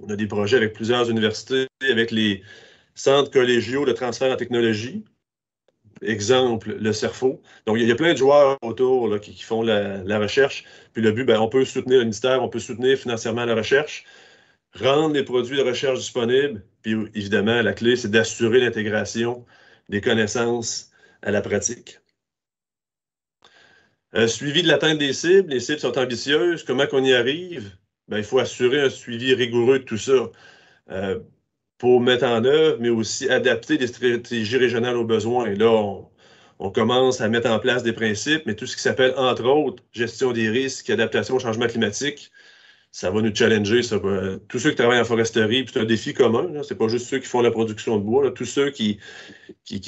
on a des projets avec plusieurs universités, avec les centres collégiaux de transfert en technologie exemple, le CERFO. Donc, il y, a plein de joueurs autour qui, font la, recherche. Puis le but, ben, on peut soutenir le ministère, on peut soutenir financièrement la recherche, rendre les produits de recherche disponibles. Puis évidemment, la clé, c'est d'assurer l'intégration des connaissances à la pratique. Euh, suivi de l'atteinte des cibles, les cibles sont ambitieuses. Comment qu'on y arrive? Ben, il faut assurer un suivi rigoureux de tout ça. Euh, pour mettre en œuvre, mais aussi adapter des stratégies régionales aux besoins. là, on, commence à mettre en place des principes, mais tout ce qui s'appelle, entre autres, gestion des risques, adaptation au changement climatique, ça va nous challenger. Ça Tous ceux qui travaillent en foresterie, c'est un défi commun. Ce n'est pas juste ceux qui font la production de bois. Tous ceux qui,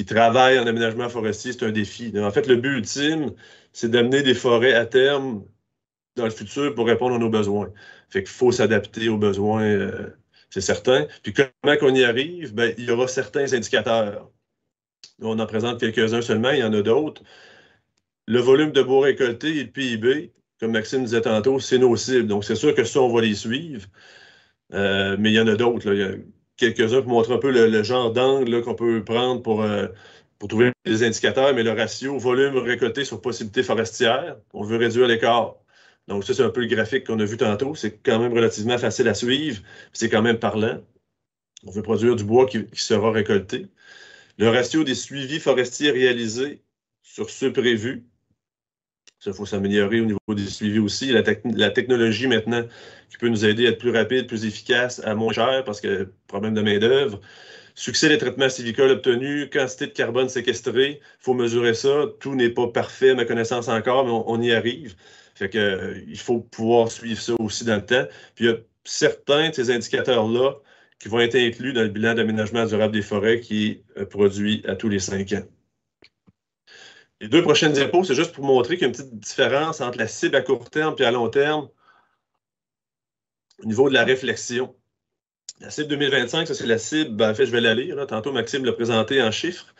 travaillent en aménagement forestier, c'est un défi. En fait, le but ultime, c'est d'amener des forêts à terme dans le futur pour répondre à nos besoins. Fait qu'il faut s'adapter aux besoins euh, c'est certain. Puis comment qu'on y arrive? Bien, il y aura certains indicateurs. On en présente quelques-uns seulement, il y en a d'autres. Le volume de bois récolté et le PIB, comme Maxime disait tantôt, c'est nos cibles. Donc, c'est sûr que ça, on va les suivre. Euh, mais il y en a d'autres. Il y a quelques-uns pour montrer un peu le, genre d'angle qu'on peut prendre pour, euh, pour trouver les indicateurs, mais le ratio volume récolté sur possibilité forestière, on veut réduire l'écart. Donc, ça, c'est un peu le graphique qu'on a vu tantôt. C'est quand même relativement facile à suivre. C'est quand même parlant. On veut produire du bois qui, sera récolté. Le ratio des suivis forestiers réalisés sur ceux prévus ça, il faut s'améliorer au niveau des suivis aussi. La, technologie maintenant qui peut nous aider à être plus rapide, plus efficace, à moins cher parce que problème de main-d'œuvre. Succès des traitements civicoles obtenus, quantité de carbone séquestrée, il faut mesurer ça. Tout n'est pas parfait ma connaissance encore, mais on y arrive. Fait que, euh, il faut pouvoir suivre ça aussi dans le temps. Puis il y a certains de ces indicateurs-là qui vont être inclus dans le bilan d'aménagement durable des forêts qui est euh, produit à tous les cinq ans. Les deux prochaines diapos, c'est juste pour montrer qu'il y a une petite différence entre la cible à court terme et à long terme au niveau de la réflexion. La cible 2025, ça c'est la cible, ben, en fait, je vais la lire. Hein. Tantôt, Maxime l'a présentée en chiffres.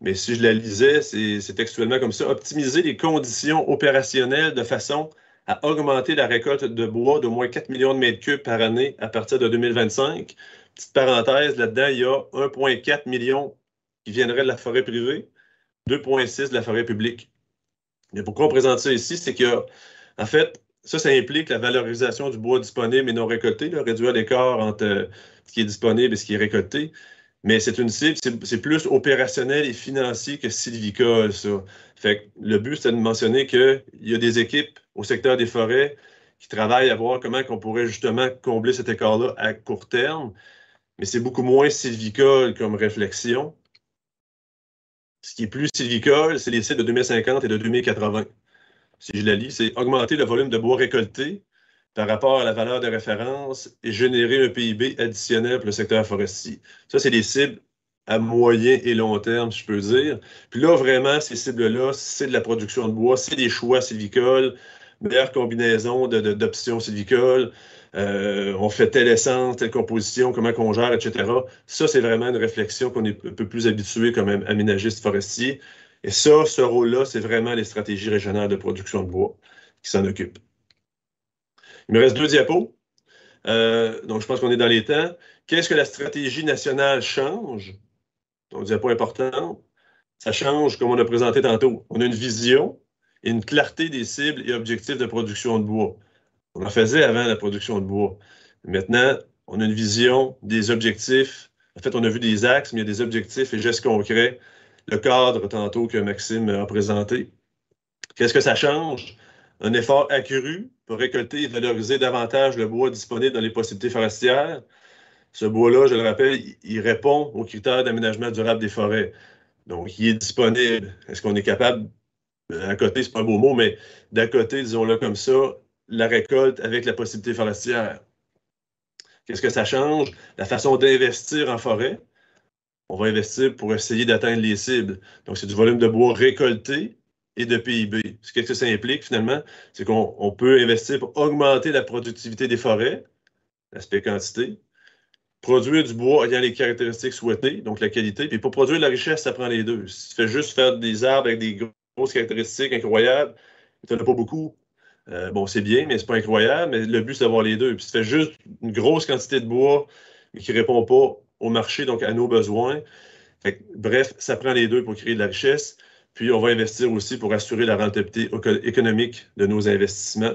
Mais si je la lisais, c'est textuellement comme ça. Optimiser les conditions opérationnelles de façon à augmenter la récolte de bois d'au moins 4 millions de mètres cubes par année à partir de 2025. Petite parenthèse, là-dedans, il y a 1,4 million qui viendraient de la forêt privée, 2,6 de la forêt publique. Mais pourquoi on présente ça ici? C'est que, en fait, ça, ça implique la valorisation du bois disponible et non récolté, réduire l'écart entre euh, ce qui est disponible et ce qui est récolté. Mais c'est une cible, c'est plus opérationnel et financier que sylvicole, ça. Fait le but, c'est de mentionner qu'il y a des équipes au secteur des forêts qui travaillent à voir comment on pourrait justement combler cet écart-là à court terme. Mais c'est beaucoup moins sylvicole comme réflexion. Ce qui est plus sylvicole, c'est les sites de 2050 et de 2080. Si je la lis, c'est augmenter le volume de bois récolté par rapport à la valeur de référence et générer un PIB additionnel pour le secteur forestier. Ça, c'est des cibles à moyen et long terme, si je peux dire. Puis là, vraiment, ces cibles-là, c'est de la production de bois, c'est des choix sylvicoles, meilleure combinaison d'options sylvicoles, euh, on fait telle essence, telle composition, comment on gère, etc. Ça, c'est vraiment une réflexion qu'on est un peu plus habitué comme aménagiste forestier. Et ça, ce rôle-là, c'est vraiment les stratégies régionales de production de bois qui s'en occupent. Il me reste deux diapos. Euh, donc, je pense qu'on est dans les temps. Qu'est-ce que la stratégie nationale change? Donc, diapo important, Ça change, comme on a présenté tantôt. On a une vision et une clarté des cibles et objectifs de production de bois. On en faisait avant la production de bois. Maintenant, on a une vision des objectifs. En fait, on a vu des axes, mais il y a des objectifs et gestes concrets. Le cadre, tantôt, que Maxime a présenté. Qu'est-ce que ça change? Un effort accru pour récolter et valoriser davantage le bois disponible dans les possibilités forestières. Ce bois-là, je le rappelle, il répond aux critères d'aménagement durable des forêts. Donc, il est disponible. Est-ce qu'on est capable, à côté, c'est pas un beau mot, mais d'à côté, disons-le comme ça, la récolte avec la possibilité forestière? Qu'est-ce que ça change? La façon d'investir en forêt. On va investir pour essayer d'atteindre les cibles. Donc, c'est du volume de bois récolté et de PIB. Ce que ça implique finalement, c'est qu'on peut investir pour augmenter la productivité des forêts, l'aspect quantité, produire du bois ayant les caractéristiques souhaitées, donc la qualité, puis pour produire de la richesse, ça prend les deux. Si tu fais juste faire des arbres avec des grosses caractéristiques incroyables, tu n'en as pas beaucoup. Euh, bon, c'est bien, mais ce n'est pas incroyable. Mais le but, c'est d'avoir les deux. Puis si tu fais juste une grosse quantité de bois, qui ne répond pas au marché, donc à nos besoins. bref, ça prend les deux pour créer de la richesse. Puis, on va investir aussi pour assurer la rentabilité économique de nos investissements.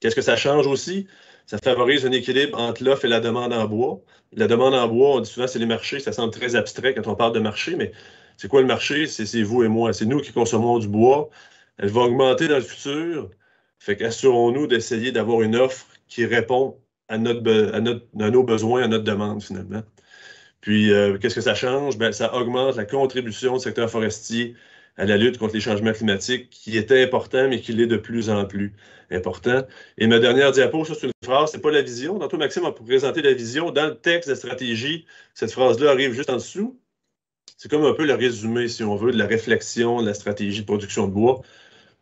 Qu'est-ce que ça change aussi? Ça favorise un équilibre entre l'offre et la demande en bois. La demande en bois, on dit souvent c'est les marchés, ça semble très abstrait quand on parle de marché, mais c'est quoi le marché? C'est vous et moi. C'est nous qui consommons du bois. Elle va augmenter dans le futur. Fait qu'assurons-nous d'essayer d'avoir une offre qui répond à, notre, nos besoins, à notre demande finalement. Puis, euh, qu'est-ce que ça change? Ben, ça augmente la contribution du secteur forestier à la lutte contre les changements climatiques qui était important, mais qui l'est de plus en plus important. Et ma dernière diapo, ça c'est une phrase, c'est pas la vision. donc Maxime a présenter la vision. Dans le texte de la stratégie, cette phrase-là arrive juste en dessous. C'est comme un peu le résumé, si on veut, de la réflexion de la stratégie de production de bois.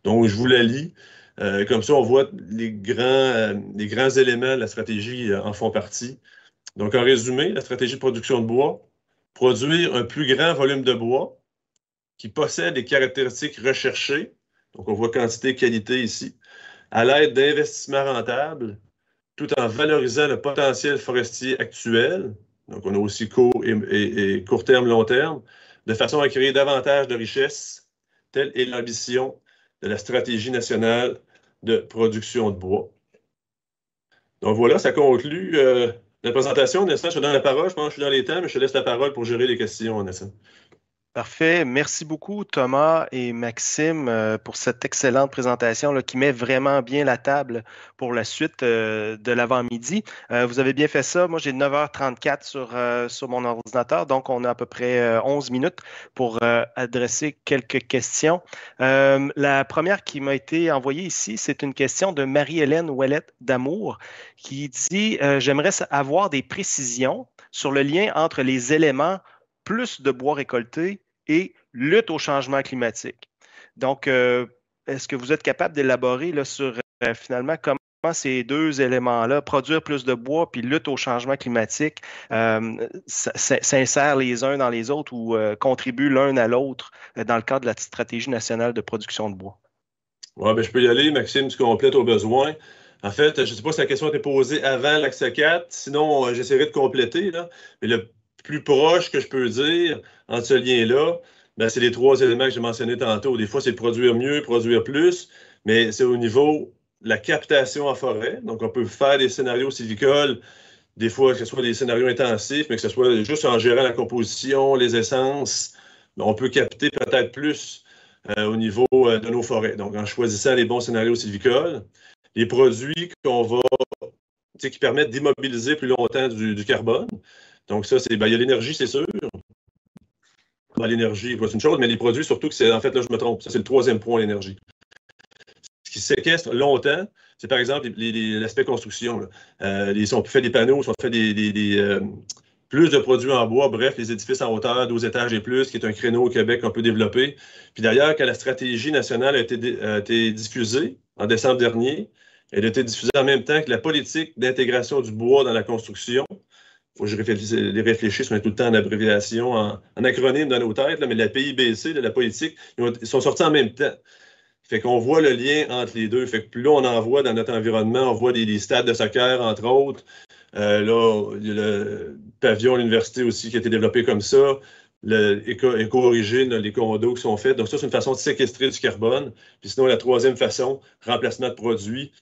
Donc, je vous la lis. Euh, comme ça, on voit les grands, euh, les grands éléments de la stratégie euh, en font partie. Donc, en résumé, la stratégie de production de bois, produire un plus grand volume de bois qui possède les caractéristiques recherchées, donc on voit quantité-qualité ici, à l'aide d'investissements rentables, tout en valorisant le potentiel forestier actuel, donc on a aussi court et, court terme, long terme, de façon à créer davantage de richesses, telle est l'ambition de la stratégie nationale de production de bois. Donc voilà, ça conclut euh, la présentation. Nessa, je te donne la parole. Je pense que je suis dans les temps, mais je te laisse la parole pour gérer les questions, Nessa. Parfait. Merci beaucoup, Thomas et Maxime, euh, pour cette excellente présentation là, qui met vraiment bien la table pour la suite euh, de l'avant-midi. Euh, vous avez bien fait ça. Moi, j'ai 9h34 sur, sur mon ordinateur, donc on a à peu près 11 minutes pour adresser quelques questions. la première qui m'a été envoyée ici, c'est une question de Marie-Hélène Ouellette d'Amour qui dit J'aimerais avoir des précisions sur le lien entre les éléments plus de bois récolté et lutte au changement climatique. Donc, euh, est-ce que vous êtes capable d'élaborer sur euh, finalement comment ces deux éléments-là, produire plus de bois puis lutte au changement climatique, euh, s'insèrent les uns dans les autres ou contribuent l'un à l'autre dans le cadre de la stratégie nationale de production de bois? Oui, bien, je peux y aller, Maxime, tu complètes au besoin. En fait, je ne sais pas si la question a été posée avant l'axe 4, sinon j'essaierai de compléter. Mais le plus proche que je peux dire, entre ce lien-là, ben, c'est les trois éléments que j'ai mentionnés tantôt. Des fois, c'est produire mieux, produire plus, mais c'est au niveau de la captation en forêt. Donc, on peut faire des scénarios sylvicoles, des fois, que ce soit des scénarios intensifs, mais que ce soit juste en gérant la composition, les essences, ben, on peut capter peut-être plus euh, au niveau euh, de nos forêts. Donc, en choisissant les bons scénarios sylvicoles, les produits qu'on va, qui permettent d'immobiliser plus longtemps du, carbone. Donc, ça, c'est, ben, il y a l'énergie, c'est sûr, dans l'énergie, c'est une chose, mais les produits, surtout que c'est, en fait, là, je me trompe, ça c'est le troisième point, l'énergie. Ce qui séquestre longtemps, c'est par exemple l'aspect construction. Euh, ils ont fait des panneaux, ils ont fait des, euh, plus de produits en bois, bref, les édifices en hauteur, 12 étages et plus, qui est un créneau au Québec qu'on peut développer. Puis d'ailleurs, quand la stratégie nationale a été diffusée en décembre dernier, elle a été diffusée en même temps que la politique d'intégration du bois dans la construction, faut que je réfléchisse, les tout le temps en abréviation, en, acronyme dans nos têtes, mais la PIBC, de la politique, ils, sont sortis en même temps. Fait qu'on voit le lien entre les deux. Fait que plus on en voit dans notre environnement, on voit des, stades de soccer, entre autres. Euh, là, il y a le pavillon à l'université aussi qui a été développé comme ça. L'éco-origine, les condos qui sont faits. Donc, ça, c'est une façon de séquestrer du carbone. Puis sinon, la troisième façon, remplacement de produits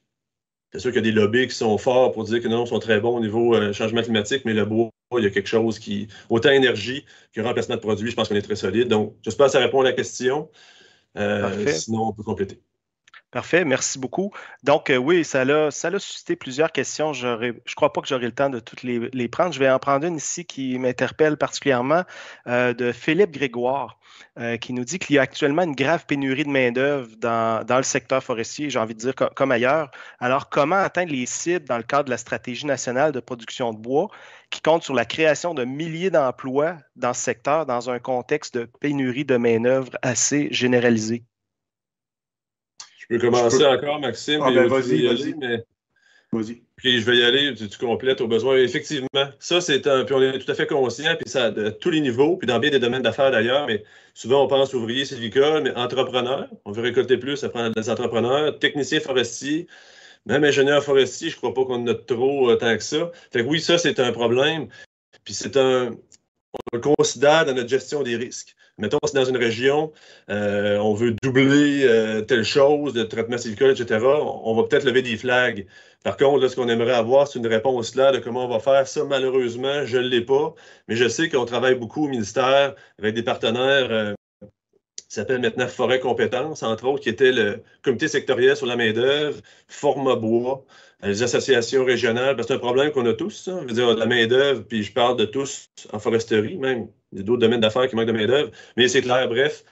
c'est sûr qu'il y a des lobbies qui sont forts pour dire que non, ils sont très bons au niveau euh, changement climatique, mais le bois, il y a quelque chose qui. Autant énergie que remplacement de produit, je pense qu'on est très solide. Donc, j'espère que ça répond à la question. Euh, sinon, on peut compléter. Parfait, merci beaucoup. Donc, euh, oui, ça a suscité plusieurs questions. Je ne crois pas que j'aurai le temps de toutes les, prendre. Je vais en prendre une ici qui m'interpelle particulièrement euh, de Philippe Grégoire, euh, qui nous dit qu'il y a actuellement une grave pénurie de main-d'œuvre dans, le secteur forestier, j'ai envie de dire comme ailleurs. Alors, comment atteindre les cibles dans le cadre de la stratégie nationale de production de bois qui compte sur la création de milliers d'emplois dans ce secteur dans un contexte de pénurie de main-d'œuvre assez généralisée? Je veux commencer encore, Maxime. Ah, ben, vas-y, vas-y. Puis je vais y aller, tu, complètes au besoin. Effectivement, ça, c'est un. Puis on est tout à fait conscient, puis ça, à tous les niveaux, puis dans bien des domaines d'affaires d'ailleurs, mais souvent on pense ouvrier sylvicole, mais entrepreneur, on veut récolter plus, ça prend des entrepreneurs, technicien forestier. même ingénieur forestier, je crois pas qu'on en a trop euh, tant que ça. Fait que oui, ça, c'est un problème. Puis c'est un, on le considère dans notre gestion des risques. Mettons, si dans une région, euh, on veut doubler euh, telle chose, le traitement silicole, etc., on, va peut-être lever des flags. Par contre, ce qu'on aimerait avoir, c'est une réponse là de comment on va faire. Ça, malheureusement, je ne l'ai pas, mais je sais qu'on travaille beaucoup au ministère avec des partenaires s'appelle euh, qui s'appellent maintenant Forêt Compétences, entre autres, qui était le comité sectoriel sur la main-d'œuvre, Format Bois les associations régionales, c'est un problème qu'on a tous, Je dire, la main-d'œuvre, puis je parle de tous en foresterie, même Il y a d'autres domaines d'affaires qui manquent de main-d'œuvre. Mais c'est clair, bref,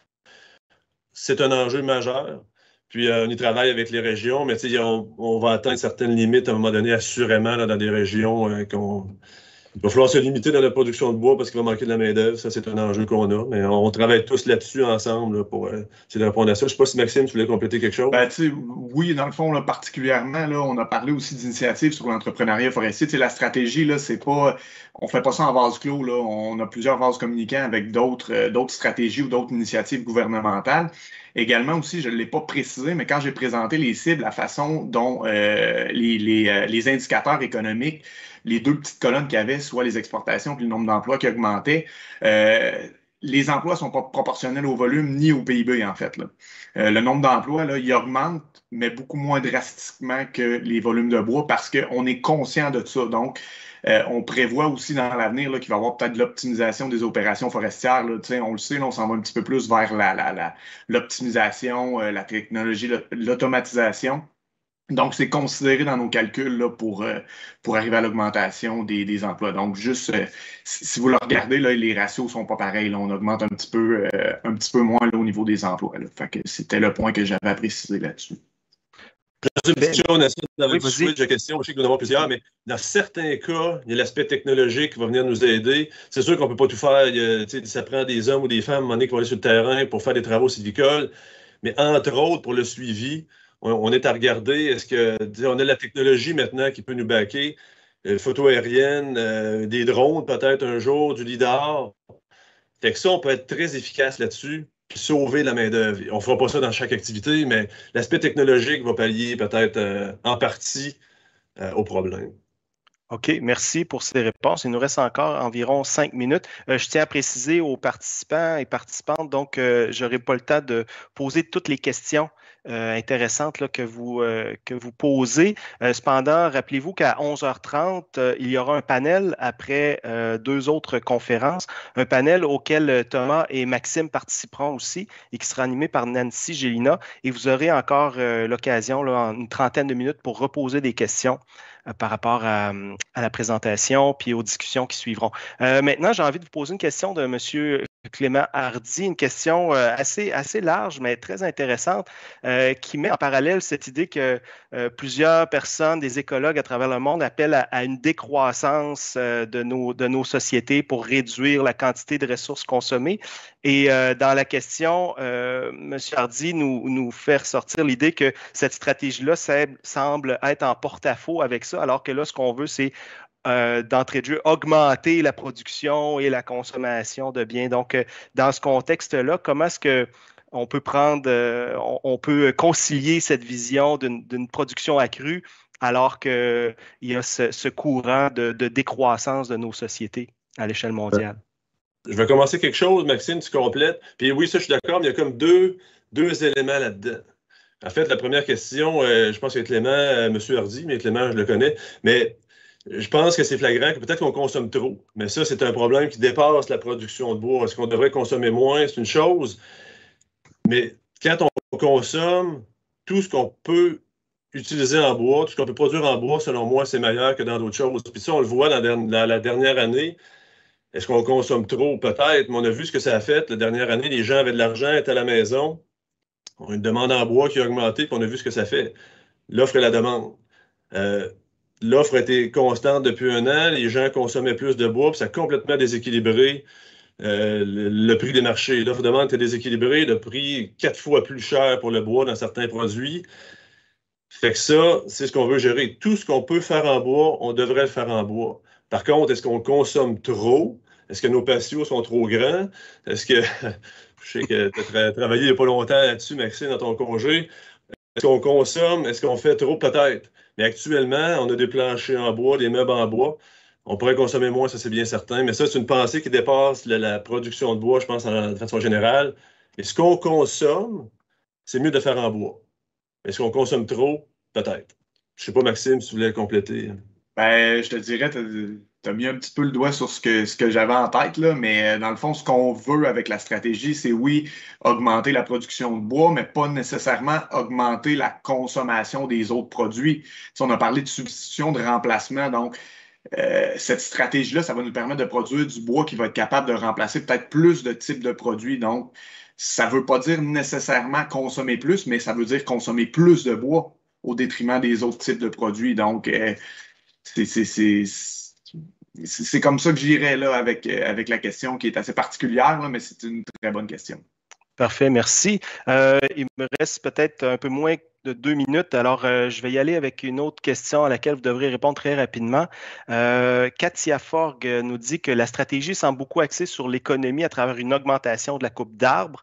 c'est un enjeu majeur. Puis euh, on y travaille avec les régions, mais on, on va atteindre certaines limites à un moment donné, assurément, dans des régions euh, qu'on il va falloir se limiter dans la production de bois parce qu'il va manquer de la main-d'œuvre. Ça, c'est un enjeu qu'on a. Mais on travaille tous là-dessus ensemble pour essayer de répondre à ça. Je ne sais pas si Maxime, tu voulais compléter quelque chose. Ben, oui, dans le fond, particulièrement, on a parlé aussi d'initiatives sur l'entrepreneuriat forestier. la stratégie, là, c'est pas. On ne fait pas ça en vase clos. On a plusieurs vases communicants avec euh, d'autres stratégies ou d'autres initiatives gouvernementales. Également aussi, je ne l'ai pas précisé, mais quand j'ai présenté les cibles, la façon dont euh, euh, les indicateurs économiques les deux petites colonnes qu'il y avait, soit les exportations puis le nombre d'emplois qui augmentait, euh, les emplois ne sont pas proportionnels au volume ni au PIB, en fait. Euh, le nombre d'emplois, il augmente, mais beaucoup moins drastiquement que les volumes de bois parce qu'on est conscient de ça. Donc, euh, on prévoit aussi dans l'avenir qu'il va y avoir peut-être l'optimisation des opérations forestières. On le sait, on s'en va un petit peu plus vers l'optimisation, la technologie, l'automatisation. Donc, c'est considéré dans nos calculs là, pour, euh, pour arriver à l'augmentation des, emplois. Donc, juste euh, si vous le regardez, là, les ratios ne sont pas pareils. Là. On augmente un petit peu, euh, un petit peu moins au niveau des emplois. que c'était le point que j'avais à préciser là-dessus. J'ai Je sais que nous en avons plusieurs, mais dans certains cas, il y a l'aspect technologique qui va venir nous aider. C'est sûr qu'on ne peut pas tout faire. ça prend des hommes ou des femmes à un qui vont aller sur le terrain pour faire des travaux sylvicoles. Mais entre autres, pour le suivi, on, est à regarder, est-ce que, on a la technologie maintenant qui peut nous baquer, euh, photo aérienne, euh, des drones peut-être un jour, du lidar. Fait que ça, on peut être très efficace là-dessus, sauver la main-d'œuvre. On ne fera pas ça dans chaque activité, mais l'aspect technologique va pallier peut-être euh, en partie au problème. OK, merci pour ces réponses. Il nous reste encore environ cinq minutes. je tiens à préciser aux participants et participantes, donc je n'aurai pas le temps de poser toutes les questions euh, intéressante là, que, vous, euh, que vous posez. Euh, cependant, rappelez-vous qu'à 11h30, il y aura un panel après deux autres conférences, un panel auquel Thomas et Maxime participeront aussi et qui sera animé par Nancy Gélina. Et vous aurez encore l'occasion, en une trentaine de minutes, pour reposer des questions euh, par rapport euh, à, la présentation puis aux discussions qui suivront. Euh, maintenant, j'ai envie de vous poser une question de M. Clément Hardy, une question assez, assez large, mais très intéressante, qui met en parallèle cette idée que plusieurs personnes, des écologues à travers le monde, appellent à, une décroissance de, nos, de nos sociétés pour réduire la quantité de ressources consommées. Et euh, dans la question, euh, M. Hardy nous, fait ressortir l'idée que cette stratégie-là semble être en porte-à-faux avec ça, alors que là, ce qu'on veut, c'est euh, d'entrée de jeu, augmenter la production et la consommation de biens. Donc, dans ce contexte-là, comment est-ce qu'on peut prendre, on, peut concilier cette vision d'une production accrue alors qu'il y a ce, courant de, décroissance de nos sociétés à l'échelle mondiale je vais commencer quelque chose, Maxime, tu complètes. Puis oui, ça, je suis d'accord, mais il y a comme deux, éléments là-dedans. En fait, la première question, euh, je pense que Clément, euh, M. Hardy, mais Clément, je le connais, mais je pense que c'est flagrant que peut-être qu'on consomme trop. Mais ça, c'est un problème qui dépasse la production de bois. Est-ce qu'on devrait consommer moins? C'est une chose. Mais quand on consomme tout ce qu'on peut utiliser en bois, tout ce qu'on peut produire en bois, selon moi, c'est meilleur que dans d'autres choses. Puis ça, on le voit dans la dernière année. Est-ce qu'on consomme trop? Peut-être, mais on a vu ce que ça a fait. La dernière année, les gens avaient de l'argent, étaient à la maison. une demande en bois qui a augmenté, puis on a vu ce que ça fait. L'offre et la demande. Euh, l'offre était constante depuis un an. Les gens consommaient plus de bois, puis ça a complètement déséquilibré euh, le, prix des marchés. L'offre et la demande étaient déséquilibrée. Le prix quatre fois plus cher pour le bois dans certains produits. Fait que ça, c'est ce qu'on veut gérer. Tout ce qu'on peut faire en bois, on devrait le faire en bois. Par contre, est-ce qu'on consomme trop? Est-ce que nos patios sont trop grands? Est-ce que, (laughs) je sais que tu as travaillé il n'y a pas longtemps là-dessus, Maxime, dans ton congé. Est-ce qu'on consomme? Est-ce qu'on fait trop? Peut-être. Mais actuellement, on a des planchers en bois, des meubles en bois. On pourrait consommer moins, ça c'est bien certain. Mais ça, c'est une pensée qui dépasse la, production de bois, je pense, de façon générale. est ce qu'on consomme, c'est mieux de faire en bois. Est-ce qu'on consomme trop? Peut-être. Je ne sais pas, Maxime, si tu voulais compléter. Ben, je te dirais, tu as, mis un petit peu le doigt sur ce que, ce que j'avais en tête, là, mais euh, dans le fond, ce qu'on veut avec la stratégie, c'est oui, augmenter la production de bois, mais pas nécessairement augmenter la consommation des autres produits. Si on a parlé de substitution, de remplacement, donc euh, cette stratégie-là, ça va nous permettre de produire du bois qui va être capable de remplacer peut-être plus de types de produits. Donc, ça ne veut pas dire nécessairement consommer plus, mais ça veut dire consommer plus de bois au détriment des autres types de produits. Donc, euh, c'est comme ça que j'irais là avec, euh, la question qui est assez particulière, mais c'est une très bonne question. Parfait, merci. Euh, il me reste peut-être un peu moins de deux minutes, alors euh, je vais y aller avec une autre question à laquelle vous devrez répondre très rapidement. Euh, Katia Forg nous dit que la stratégie semble beaucoup axée sur l'économie à travers une augmentation de la coupe d'arbres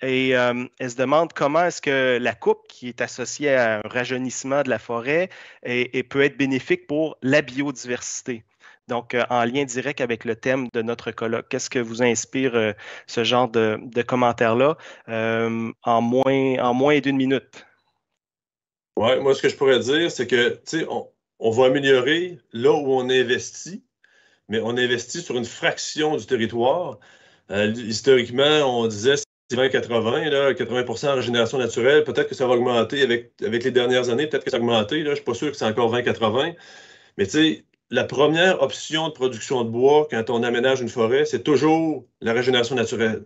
et elle se demande comment est-ce que la coupe qui est associée à un rajeunissement de la forêt peut être bénéfique pour la biodiversité. Donc, euh, en lien direct avec le thème de notre colloque, qu'est-ce que vous inspire euh, ce genre de, commentaire commentaires-là euh, en moins, en moins d'une minute? Oui, moi, ce que je pourrais dire, c'est que, tu sais, on, on, va améliorer là où on investit, mais on investit sur une fraction du territoire. historiquement, on disait c'est 20-80, là, 80 en régénération naturelle. Peut-être que ça va augmenter avec, avec les dernières années, peut-être que ça a augmenté. Là, je ne suis pas sûr que c'est encore 20-80. Mais tu sais, la première option de production de bois quand on aménage une forêt, c'est toujours la régénération naturelle.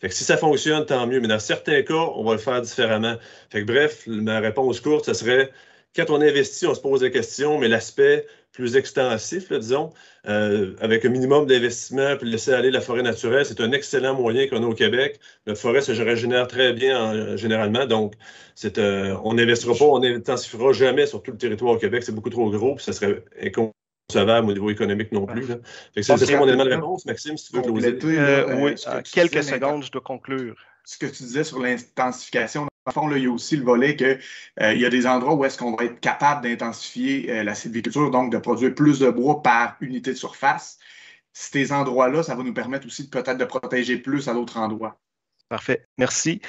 Fait que si ça fonctionne, tant mieux. Mais dans certains cas, on va le faire différemment. Fait que bref, ma réponse courte, ce serait quand on investit, on se pose des questions, mais l'aspect plus extensif, disons, euh, avec un minimum d'investissement, puis laisser aller la forêt naturelle, c'est un excellent moyen qu'on a au Québec. Notre forêt se régénère très bien généralement, donc euh, on n'investira pas, on n'intensifiera jamais sur tout le territoire au Québec, c'est beaucoup trop gros, puis ça serait va au niveau économique non plus. mon élément de réponse, Maxime, si tu veux euh, euh, euh, quelques secondes, je dois conclure. Ce que tu disais sur l'intensification dans le fond, il y a aussi le volet qu'il y a des endroits où est-ce qu'on va être capable d'intensifier la sylviculture, donc de produire plus de bois par unité de surface. Ces endroits-là, ça va nous permettre aussi peut-être de protéger plus à d'autres endroits. Parfait, merci.